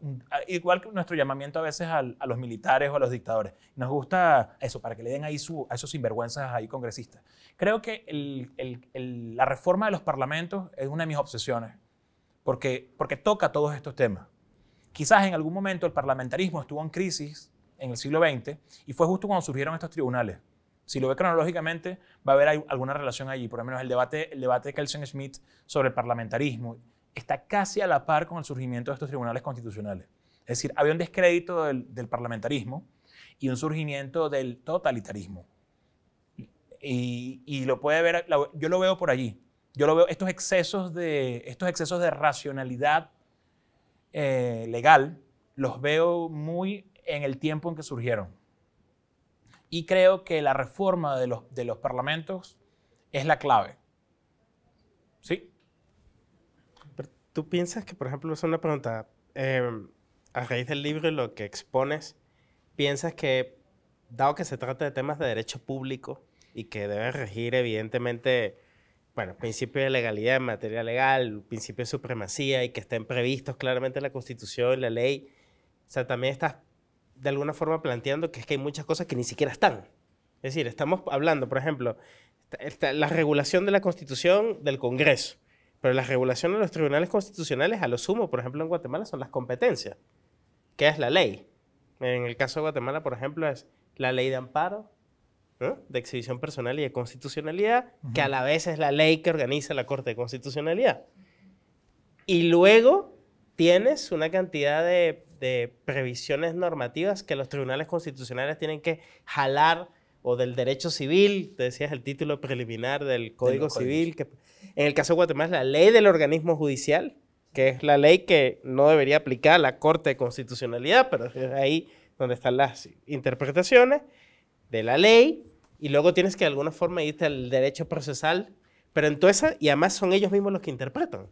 igual que nuestro llamamiento a veces a, los militares o a los dictadores. Nos gusta eso, para que le den ahí a esos sinvergüenzas ahí congresistas. Creo que la reforma de los parlamentos es una de mis obsesiones, porque, porque toca todos estos temas. Quizás en algún momento el parlamentarismo estuvo en crisis en el siglo XX y fue justo cuando surgieron estos tribunales. Si lo ve cronológicamente, va a haber alguna relación allí. Por lo menos el debate, el debate de Kelsen Schmidt sobre el parlamentarismo está casi a la par con el surgimiento de estos tribunales constitucionales. Es decir, había un descrédito del, parlamentarismo y un surgimiento del totalitarismo. Y, lo puede ver, yo lo veo por allí. Yo lo veo, estos excesos de, estos excesos de racionalidad eh, legal, los veo muy en el tiempo en que surgieron. Y creo que la reforma de los, de los parlamentos es la clave. ¿Sí? ¿Tú piensas que, por ejemplo, es una pregunta, em, a raíz del libro y lo que expones, piensas que, dado que se trata de temas de derecho público y que debe regir evidentemente bueno, principio de legalidad en materia legal, principio de supremacía y que estén previstos claramente en la Constitución, la ley. O sea, también estás de alguna forma planteando que es que hay muchas cosas que ni siquiera están. Es decir, estamos hablando, por ejemplo, la regulación de la Constitución del Congreso, pero la regulación de los tribunales constitucionales a lo sumo, por ejemplo, en Guatemala son las competencias, que es la ley. En el caso de Guatemala, por ejemplo, es la ley de amparo, ¿Eh? de exhibición personal y de constitucionalidad, que a la vez es la ley que organiza la Corte de Constitucionalidad. Y luego tienes una cantidad de, previsiones normativas que los tribunales constitucionales tienen que jalar o del derecho civil, te decías el título preliminar del Código Civil, que en el caso de Guatemala es la ley del organismo judicial, que es la ley que no debería aplicar la Corte de Constitucionalidad, pero es ahí donde están las interpretaciones de la ley y luego tienes que de alguna forma irte al derecho procesal, pero en entonces, y además son ellos mismos los que interpretan.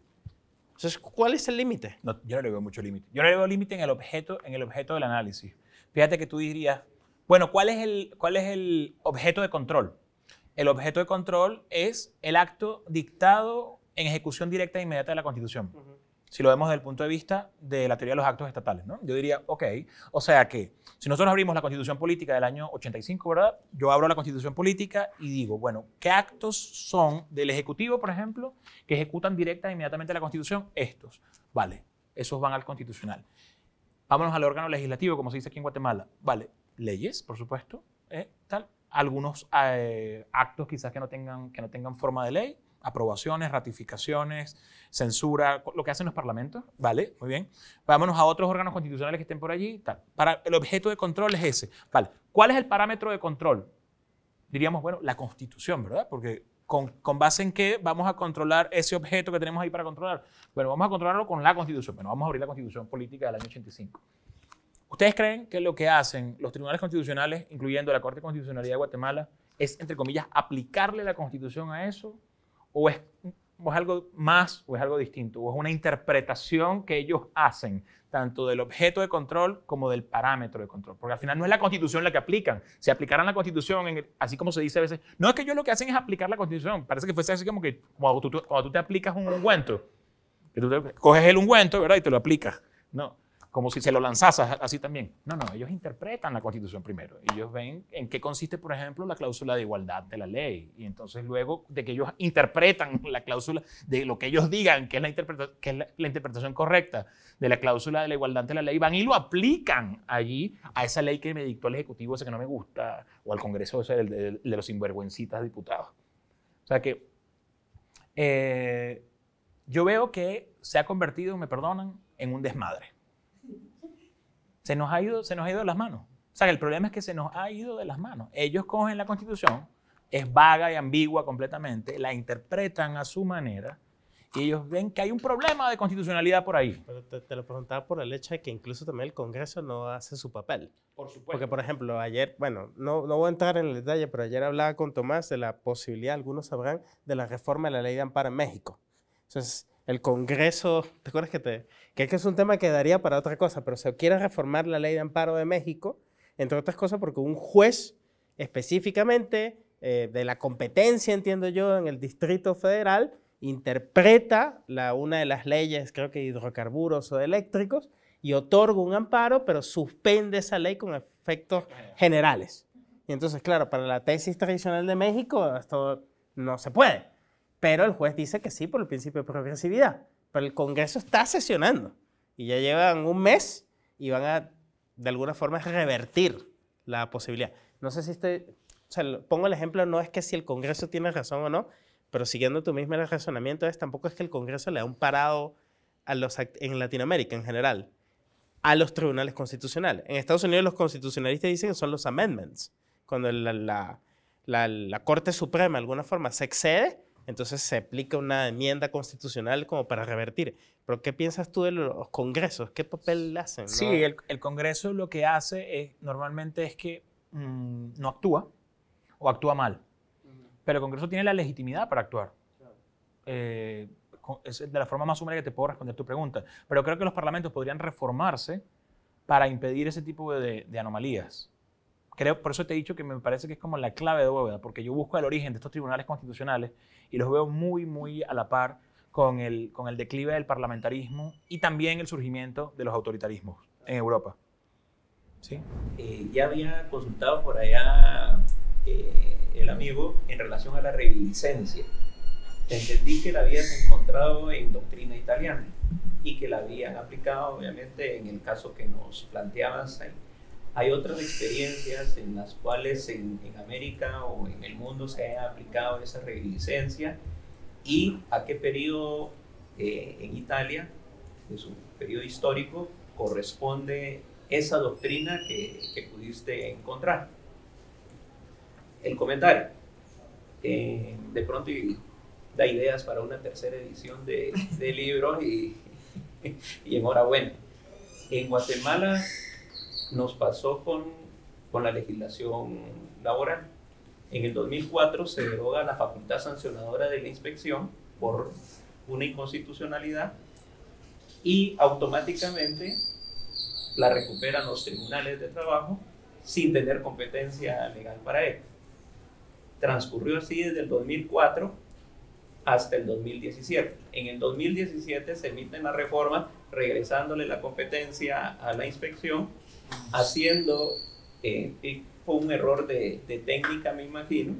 Entonces, ¿cuál es el límite? No, yo no le veo mucho límite. Yo no le veo límite en el objeto, en el objeto del análisis. Fíjate que tú dirías, bueno, ¿cuál es el, cuál es el objeto de control? El objeto de control es el acto dictado en ejecución directa e inmediata de la Constitución si lo vemos desde el punto de vista de la teoría de los actos estatales, ¿no? Yo diría, ok, o sea que si nosotros abrimos la Constitución Política del año 85, ¿verdad? Yo abro la Constitución Política y digo, bueno, ¿qué actos son del Ejecutivo, por ejemplo, que ejecutan directa e inmediatamente la Constitución? Estos, vale, esos van al Constitucional. Vámonos al órgano legislativo, como se dice aquí en Guatemala, vale, leyes, por supuesto, eh, tal, algunos eh, actos quizás que no tengan, que no tengan forma de ley, aprobaciones, ratificaciones, censura, lo que hacen los parlamentos, ¿vale? Muy bien. Vámonos a otros órganos constitucionales que estén por allí. Tal. Para, el objeto de control es ese, ¿vale? ¿Cuál es el parámetro de control? Diríamos, bueno, la constitución, ¿verdad? Porque con, con, base en qué vamos a controlar ese objeto que tenemos ahí para controlar. Bueno, vamos a controlarlo con la constitución. Bueno, vamos a abrir la constitución política del año 85. ¿Ustedes creen que lo que hacen los tribunales constitucionales, incluyendo la Corte de Constitucionalidad de Guatemala, es, entre comillas, aplicarle la constitución a eso? o es, algo más o es algo distinto, o es una interpretación que ellos hacen tanto del objeto de control como del parámetro de control. Porque al final no es la constitución la que aplican. Si aplicaran la constitución, así como se dice a veces, no es que ellos lo que hacen es aplicar la constitución. Parece que fuese así como que cuando tú, te aplicas un ungüento, que tú coges el ungüento ¿verdad? y te lo aplicas. No, como si se lo lanzas así también. No, no, ellos interpretan la Constitución primero. Ellos ven en qué consiste, por ejemplo, la cláusula de igualdad de la ley. Y entonces luego de que ellos interpretan la cláusula, de lo que ellos digan que es la, interpretación correcta de la cláusula de la igualdad de la ley, van y lo aplican allí a esa ley que me dictó el Ejecutivo, esa que no me gusta, o al Congreso de, de, los sinvergüencitas diputados. O sea que eh, yo veo que se ha convertido, me perdonan, en un desmadre. Se nos ha ido, se nos ha ido de las manos. O sea, el problema es que se nos ha ido de las manos. Ellos cogen la Constitución, es vaga y ambigua completamente, la interpretan a su manera y ellos ven que hay un problema de constitucionalidad por ahí. Pero te, lo preguntaba por el hecho de que incluso también el Congreso no hace su papel. Por supuesto. Porque, por ejemplo, ayer, bueno, no, no voy a entrar en el detalle, pero ayer hablaba con Tomás de la posibilidad, algunos sabrán, de la reforma de la ley de amparo en México. Entonces, el Congreso, ¿te acuerdas que es un tema que daría para otra cosa, pero se quiere reformar la ley de amparo de México, entre otras cosas porque un juez específicamente eh, de la competencia, entiendo yo, en el Distrito Federal, interpreta una de las leyes, creo que hidrocarburos o eléctricos, y otorga un amparo, pero suspende esa ley con efectos generales. Y entonces, claro, para la tesis tradicional de México esto no se puede. Pero el juez dice que sí por el principio de progresividad. Pero el Congreso está sesionando y ya llevan un mes y van a, de alguna forma, revertir la posibilidad. No sé si estoy, o sea, pongo el ejemplo, no es que si el Congreso tiene razón o no, pero siguiendo tú mismo el razonamiento es, tampoco es que el Congreso le da un parado a los en Latinoamérica en general, a los tribunales constitucionales. En Estados Unidos los constitucionalistas dicen que son los amendments, cuando la, la, la Corte Suprema de alguna forma se excede entonces se aplica una enmienda constitucional como para revertir. Pero ¿qué piensas tú de los congresos? ¿Qué papel hacen? Sí, el, Congreso lo que hace es, normalmente es que mm, no actúa o actúa mal. Pero el Congreso tiene la legitimidad para actuar. Eh, es de la forma más humana que te puedo responder tu pregunta. Pero creo que los parlamentos podrían reformarse para impedir ese tipo de anomalías por eso te he dicho que me parece que es como la clave de bóveda, porque yo busco el origen de estos tribunales constitucionales y los veo muy, muy a la par con el, con el declive del parlamentarismo y también el surgimiento de los autoritarismos en Europa. ¿Sí? Eh, ya había consultado por allá eh, el amigo en relación a la reminiscencia. Entendí que la habías encontrado en doctrina italiana y que la habían aplicado, obviamente, en el caso que nos planteabas ahí hay otras experiencias en las cuales en, América o en el mundo se ha aplicado esa reminiscencia y a qué periodo eh, en Italia, es su periodo histórico, corresponde esa doctrina que, pudiste encontrar. El comentario. Eh, de pronto da ideas para una tercera edición del libro y, [laughs] y enhorabuena. En Guatemala nos pasó con, la legislación laboral. En el 2004 se deroga la facultad sancionadora de la inspección por una inconstitucionalidad y automáticamente la recuperan los tribunales de trabajo sin tener competencia legal para ello. Transcurrió así desde el 2004 hasta el 2017. En el 2017 se emite la reforma regresándole la competencia a la inspección haciendo, eh, eh, fue un error de, técnica, me imagino.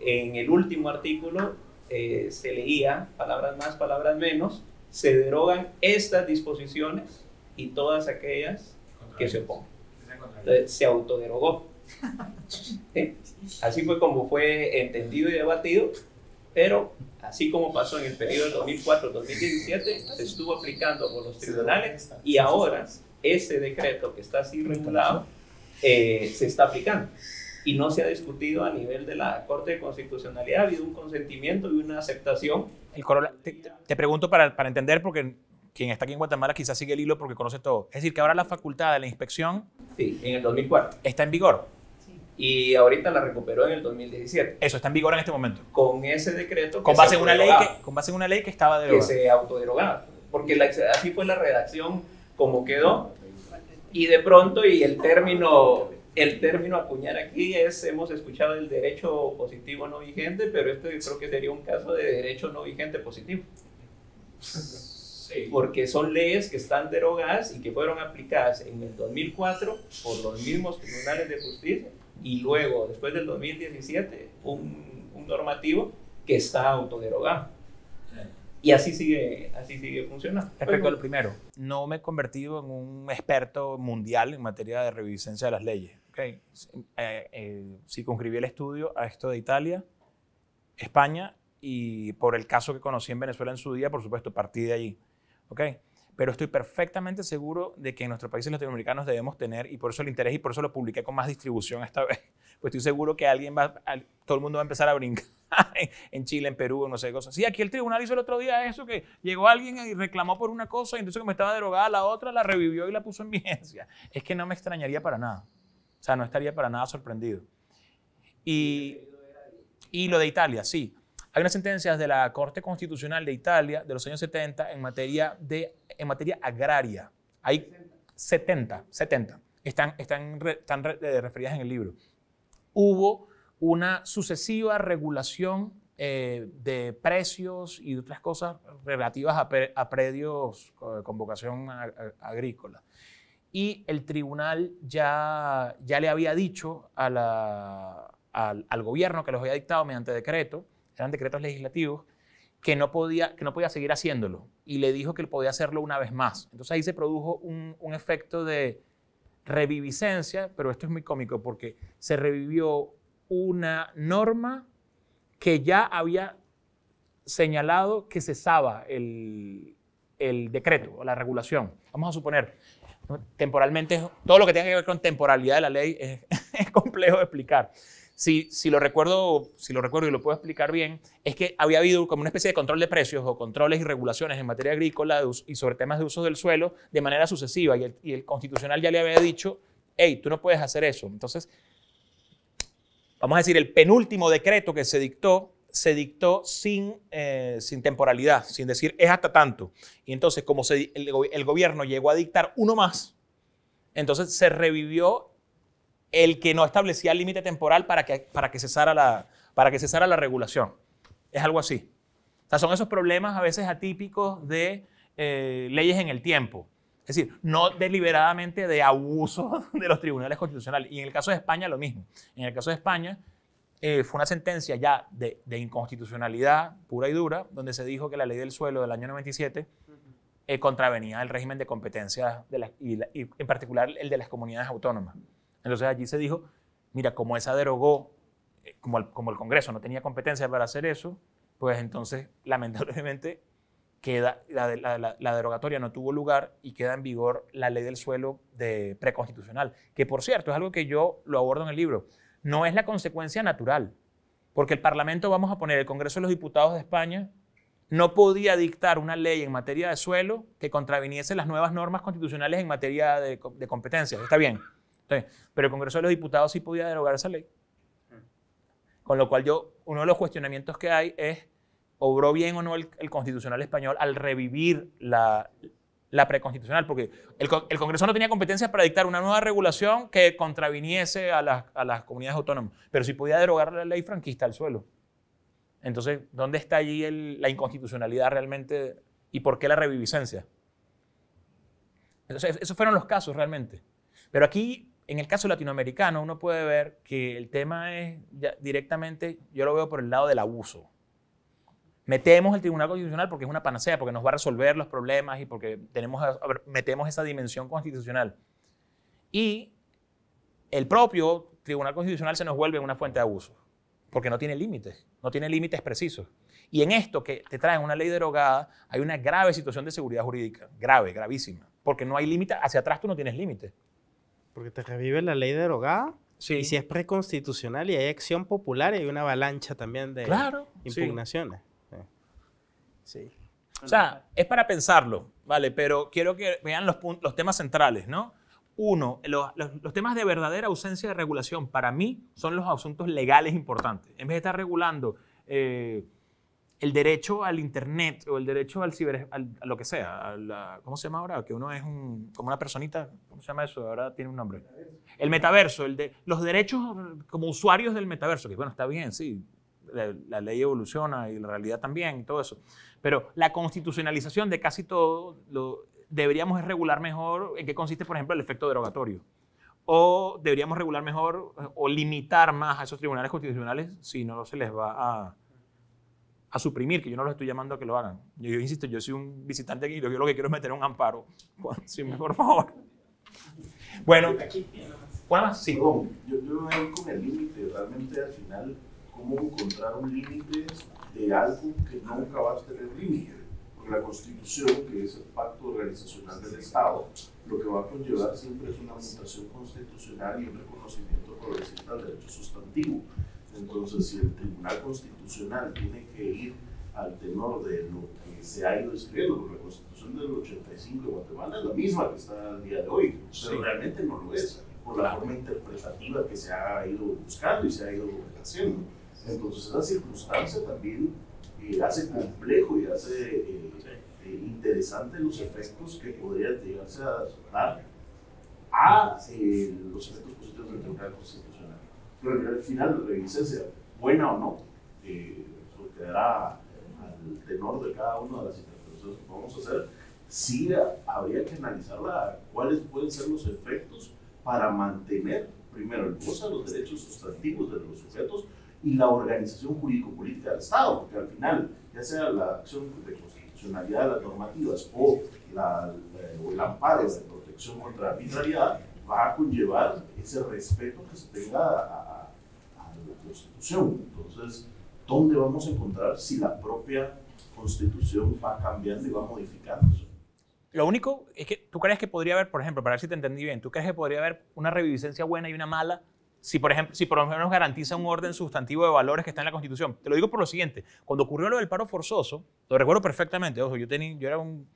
En el último artículo eh, se leía palabras más, palabras menos, se derogan estas disposiciones y todas aquellas que se opongan. Entonces se autoderogó. [laughs] Así fue como fue entendido y debatido, pero así como pasó en el periodo 2004-2017, se estuvo aplicando por los tribunales y ahora ese decreto que está así regulado eh, se está aplicando. Y no se ha discutido a nivel de la Corte de Constitucionalidad, ha habido un consentimiento y una aceptación. El te, pregunto para, para entender, porque quien está aquí en Guatemala quizás sigue el hilo porque conoce todo. Es decir, que ahora la facultad de la inspección... Sí, en el 2004. Está en vigor y ahorita la recuperó en el 2017. Eso está en vigor en este momento. Con ese decreto. Con base, en una ley que, con base en una ley que estaba derogada. Que se autoderogaba. Porque la, así fue la redacción como quedó. Y de pronto, y el término, el término acuñar aquí es, hemos escuchado el derecho positivo no vigente, pero este creo que sería un caso de derecho no vigente positivo. Porque son leyes que están derogadas y que fueron aplicadas en el 2004 por los mismos tribunales de justicia y luego, después del 2017, un normativo que está autoderogado. Y así sigue, así sigue funcionando. Respecto lo primero, no me he convertido en un experto mundial en materia de reviviscencia de las leyes. Okay. Eh, eh, sí conscribí el estudio a esto de Italia, España y por el caso que conocí en Venezuela en su día, por supuesto, partí de allí. Okay pero estoy perfectamente seguro de que en nuestros países latinoamericanos debemos tener, y por eso el interés y por eso lo publiqué con más distribución esta vez, [laughs] pues estoy seguro que alguien va, todo el mundo va a empezar a brincar [laughs] en Chile, en Perú, no sé qué cosas. Sí, aquí el tribunal hizo el otro día eso, que llegó alguien y reclamó por una cosa, y entonces me estaba derogada la otra, la revivió y la puso en [laughs] vigencia. Es que no me extrañaría para nada. O sea, no estaría para nada sorprendido. Y, y lo de Italia, sí. Hay unas sentencias de la Corte Constitucional de Italia de los años 70 en materia, de, en materia agraria. Hay 70, 70. Están, están, están eh, referidas en el libro. Hubo una sucesiva regulación eh, de precios y de otras cosas relativas a, predios con vocación agrícola. Y el tribunal ya, ya le había dicho a la, al, al, gobierno que los había dictado mediante decreto eran decretos legislativos, que no, podía, que no podía seguir haciéndolo y le dijo que él podía hacerlo una vez más. Entonces ahí se produjo un, efecto de reviviscencia, pero esto es muy cómico porque se revivió una norma que ya había señalado que cesaba el, decreto o la regulación. Vamos a suponer, temporalmente, todo lo que tenga que ver con temporalidad de la ley es, [laughs] es complejo de explicar si, lo recuerdo, si lo recuerdo y lo puedo explicar bien, es que había habido como una especie de control de precios o controles y regulaciones en materia agrícola y sobre temas de uso del suelo de manera sucesiva y el, constitucional ya le había dicho, hey, tú no puedes hacer eso. Entonces, vamos a decir, el penúltimo decreto que se dictó se dictó sin, eh, sin temporalidad, sin decir es hasta tanto. Y entonces, como el gobierno llegó a dictar uno más, entonces se revivió el que no establecía el límite temporal para que, para, que cesara la, para que cesara la regulación. Es algo así. O son esos problemas a veces atípicos de eh, leyes en el tiempo. Es decir, no deliberadamente de abuso [laughs] de los tribunales constitucionales. Y en el caso de España lo mismo. En el caso de España eh, fue una sentencia ya de, inconstitucionalidad pura y dura, donde se dijo que la ley del suelo del año 97 eh, contravenía el régimen de competencias y en particular el de las comunidades autónomas. Entonces allí se dijo, mira, como esa derogó, eh, como el, Congreso no tenía competencia para hacer eso, pues entonces [laughs] lamentablemente queda, la, derogatoria no tuvo lugar y queda en vigor la ley del suelo de preconstitucional, que por cierto es algo que yo lo abordo en el libro, no es la consecuencia natural, porque el Parlamento, vamos a poner el Congreso de los Diputados de España, no podía dictar una ley en materia de suelo que contraviniese las nuevas normas constitucionales en materia de, de competencias. Está bien, pero el Congreso de los Diputados sí podía derogar esa ley. Mm. Con lo cual yo, uno de los cuestionamientos que hay es, ¿obró bien o no el, constitucional español al revivir la, preconstitucional? Porque el, Congreso no tenía competencias para dictar una nueva regulación que contraviniese a las, comunidades autónomas, pero sí podía derogar la ley franquista al suelo. Entonces, ¿dónde está allí la inconstitucionalidad realmente y por qué la reviviscencia? Entonces, esos fueron los casos realmente. Pero aquí en el caso latinoamericano, uno puede ver que el tema es directamente, yo lo veo por el lado del abuso. Metemos el Tribunal Constitucional porque es una panacea, porque nos va a resolver los problemas y porque tenemos, metemos esa dimensión constitucional. Y el propio Tribunal Constitucional se nos vuelve una fuente de abuso, porque no tiene límites, no tiene límites precisos. Y en esto que te traen una ley derogada, hay una grave situación de seguridad jurídica, grave, gravísima, porque no hay límite, hacia atrás tú no tienes límites. Porque te revive la ley derogada. Sí. Y si es preconstitucional y hay acción popular, y hay una avalancha también de impugnaciones. Sí. O sea, es para pensarlo, ¿vale? Pero quiero que vean los, los temas centrales, ¿no? Uno, los, temas de verdadera ausencia de regulación para mí son los asuntos legales importantes. En vez de estar regulando eh, el derecho al internet o el derecho al ciber, a lo que sea, a la, ¿cómo se llama ahora? Que uno es un, como una personita, ¿cómo se llama eso? Ahora tiene un nombre. El metaverso, el de, los derechos como usuarios del metaverso, que bueno, está bien, sí, la, ley evoluciona y la realidad también todo eso. Pero la constitucionalización de casi todo lo deberíamos regular mejor en qué consiste, por ejemplo, el efecto derogatorio. O deberíamos regular mejor o limitar más a esos tribunales constitucionales si no se les va a a suprimir, que yo no los estoy llamando a que lo hagan. Yo, insisto, yo soy un visitante aquí, yo lo que quiero es meter un amparo. [laughs] Sí, por favor. Bueno, Juan, Sí. yo yo, yo voy con el límite, realmente al final, ¿cómo encontrar un límite de algo que nunca va a tener límite? Porque la Constitución, que es el pacto organizacional del Estado, lo que va a conllevar siempre es una mutación constitucional y un reconocimiento progresista del derecho sustantivo. Entonces, si el Tribunal Constitucional tiene que ir al tenor de lo que se ha ido escribiendo, porque la Constitución del 85 de Guatemala es la misma que está al día de hoy, pero realmente no lo es, por la forma interpretativa que se ha ido buscando y se ha ido haciendo. Entonces, esa circunstancia también eh, hace complejo y hace eh, eh, interesante los efectos que podrían llegarse a dar a los efectos positivos del Tribunal Constitucional pero al final la licencia, eh, buena o no, quedará eh, al tenor de cada una de las interpretaciones que podamos hacer, sí habría que analizarla cuáles pueden ser los efectos para mantener primero el goce de los derechos sustantivos de los sujetos y la organización jurídico-política del Estado, porque al final, ya sea la acción de constitucionalidad de las normativas o, la, o el amparo de protección contra la arbitrariedad, va a conllevar ese respeto que se tenga a Constitución. Entonces, ¿dónde vamos a encontrar si la propia Constitución va cambiando y va modificándose? Lo único es que tú crees que podría haber, por ejemplo, para ver si te entendí bien, tú crees que podría haber una reviviscencia buena y una mala si por ejemplo, si por lo menos garantiza un orden sustantivo de valores que está en la Constitución. Te lo digo por lo siguiente, cuando ocurrió lo del paro forzoso, lo recuerdo perfectamente, ojo, yo tenía yo era un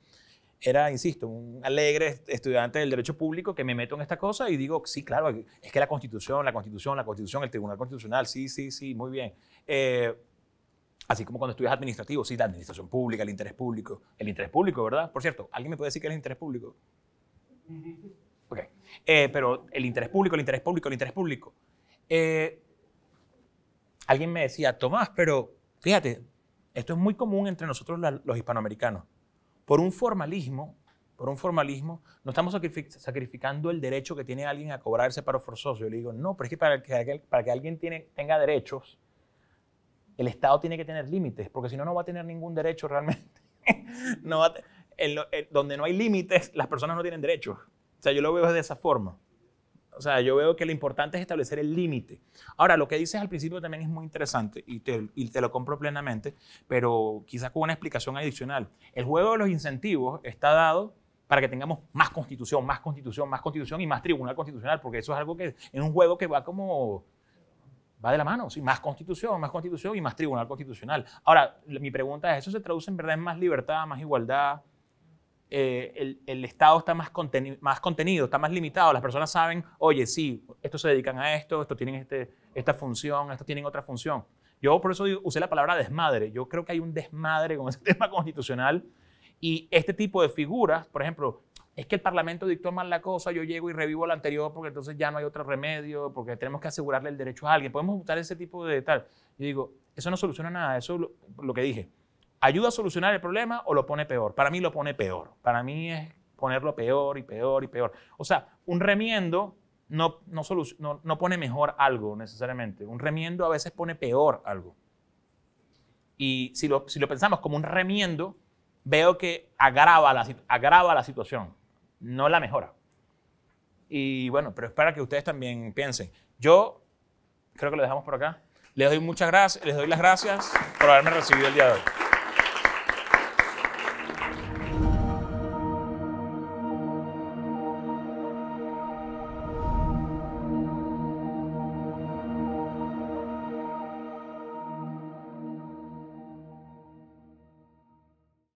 era, insisto, un alegre estudiante del derecho público que me meto en esta cosa y digo, sí, claro, es que la constitución, la constitución, la constitución, el tribunal constitucional, sí, sí, sí, muy bien. Eh, así como cuando estudias administrativo, sí, la administración pública, el interés público, el interés público, ¿verdad? Por cierto, ¿alguien me puede decir que es el interés público? Ok, eh, pero el interés público, el interés público, el interés público. Eh, alguien me decía, Tomás, pero fíjate, esto es muy común entre nosotros los hispanoamericanos por un formalismo, por un formalismo, no estamos sacrificando el derecho que tiene alguien a cobrarse paro forzoso. Yo le digo, no, pero es que para que, alguien tiene, tenga derechos, el Estado tiene que tener límites, porque si no, no va a tener ningún derecho realmente. [laughs] donde no hay límites, las personas no tienen derechos. O sea, yo lo veo de esa forma. O sea, yo veo que lo importante es establecer el límite. Ahora, lo que dices al principio también es muy interesante y te, lo compro plenamente, pero quizás con una explicación adicional. El juego de los incentivos está dado para que tengamos más constitución, más constitución, más constitución y más tribunal constitucional, porque eso es algo que es un juego que va como va de la mano, sí, más constitución, más constitución y más tribunal constitucional. Ahora, mi pregunta es, ¿eso se traduce en verdad en más libertad, más igualdad? Eh, el, Estado está más, más contenido, está más limitado. Las personas saben, oye, sí, estos se dedican a esto, estos tienen este, esta función, estos tienen otra función. Yo por eso usé la palabra desmadre. Yo creo que hay un desmadre con [laughs] ese tema constitucional y este tipo de figuras, por ejemplo, es que el Parlamento dictó mal la cosa, yo llego y revivo la anterior porque entonces ya no hay otro remedio, porque tenemos que asegurarle el derecho a alguien. Podemos usar ese tipo de tal. Yo digo, eso no soluciona nada, eso es lo que dije. ¿Ayuda a solucionar el problema o lo pone peor? Para mí lo pone peor. Para mí es ponerlo peor y peor y peor. O sea, un remiendo no, no, no, no pone mejor algo necesariamente. Un remiendo a veces pone peor algo. Y si lo, si lo pensamos como un remiendo, veo que agrava la, agrava la situación, no la mejora. Y bueno, pero es para que ustedes también piensen. Yo creo que lo dejamos por acá. Les doy muchas gracias, les doy las gracias por haberme recibido el día de hoy.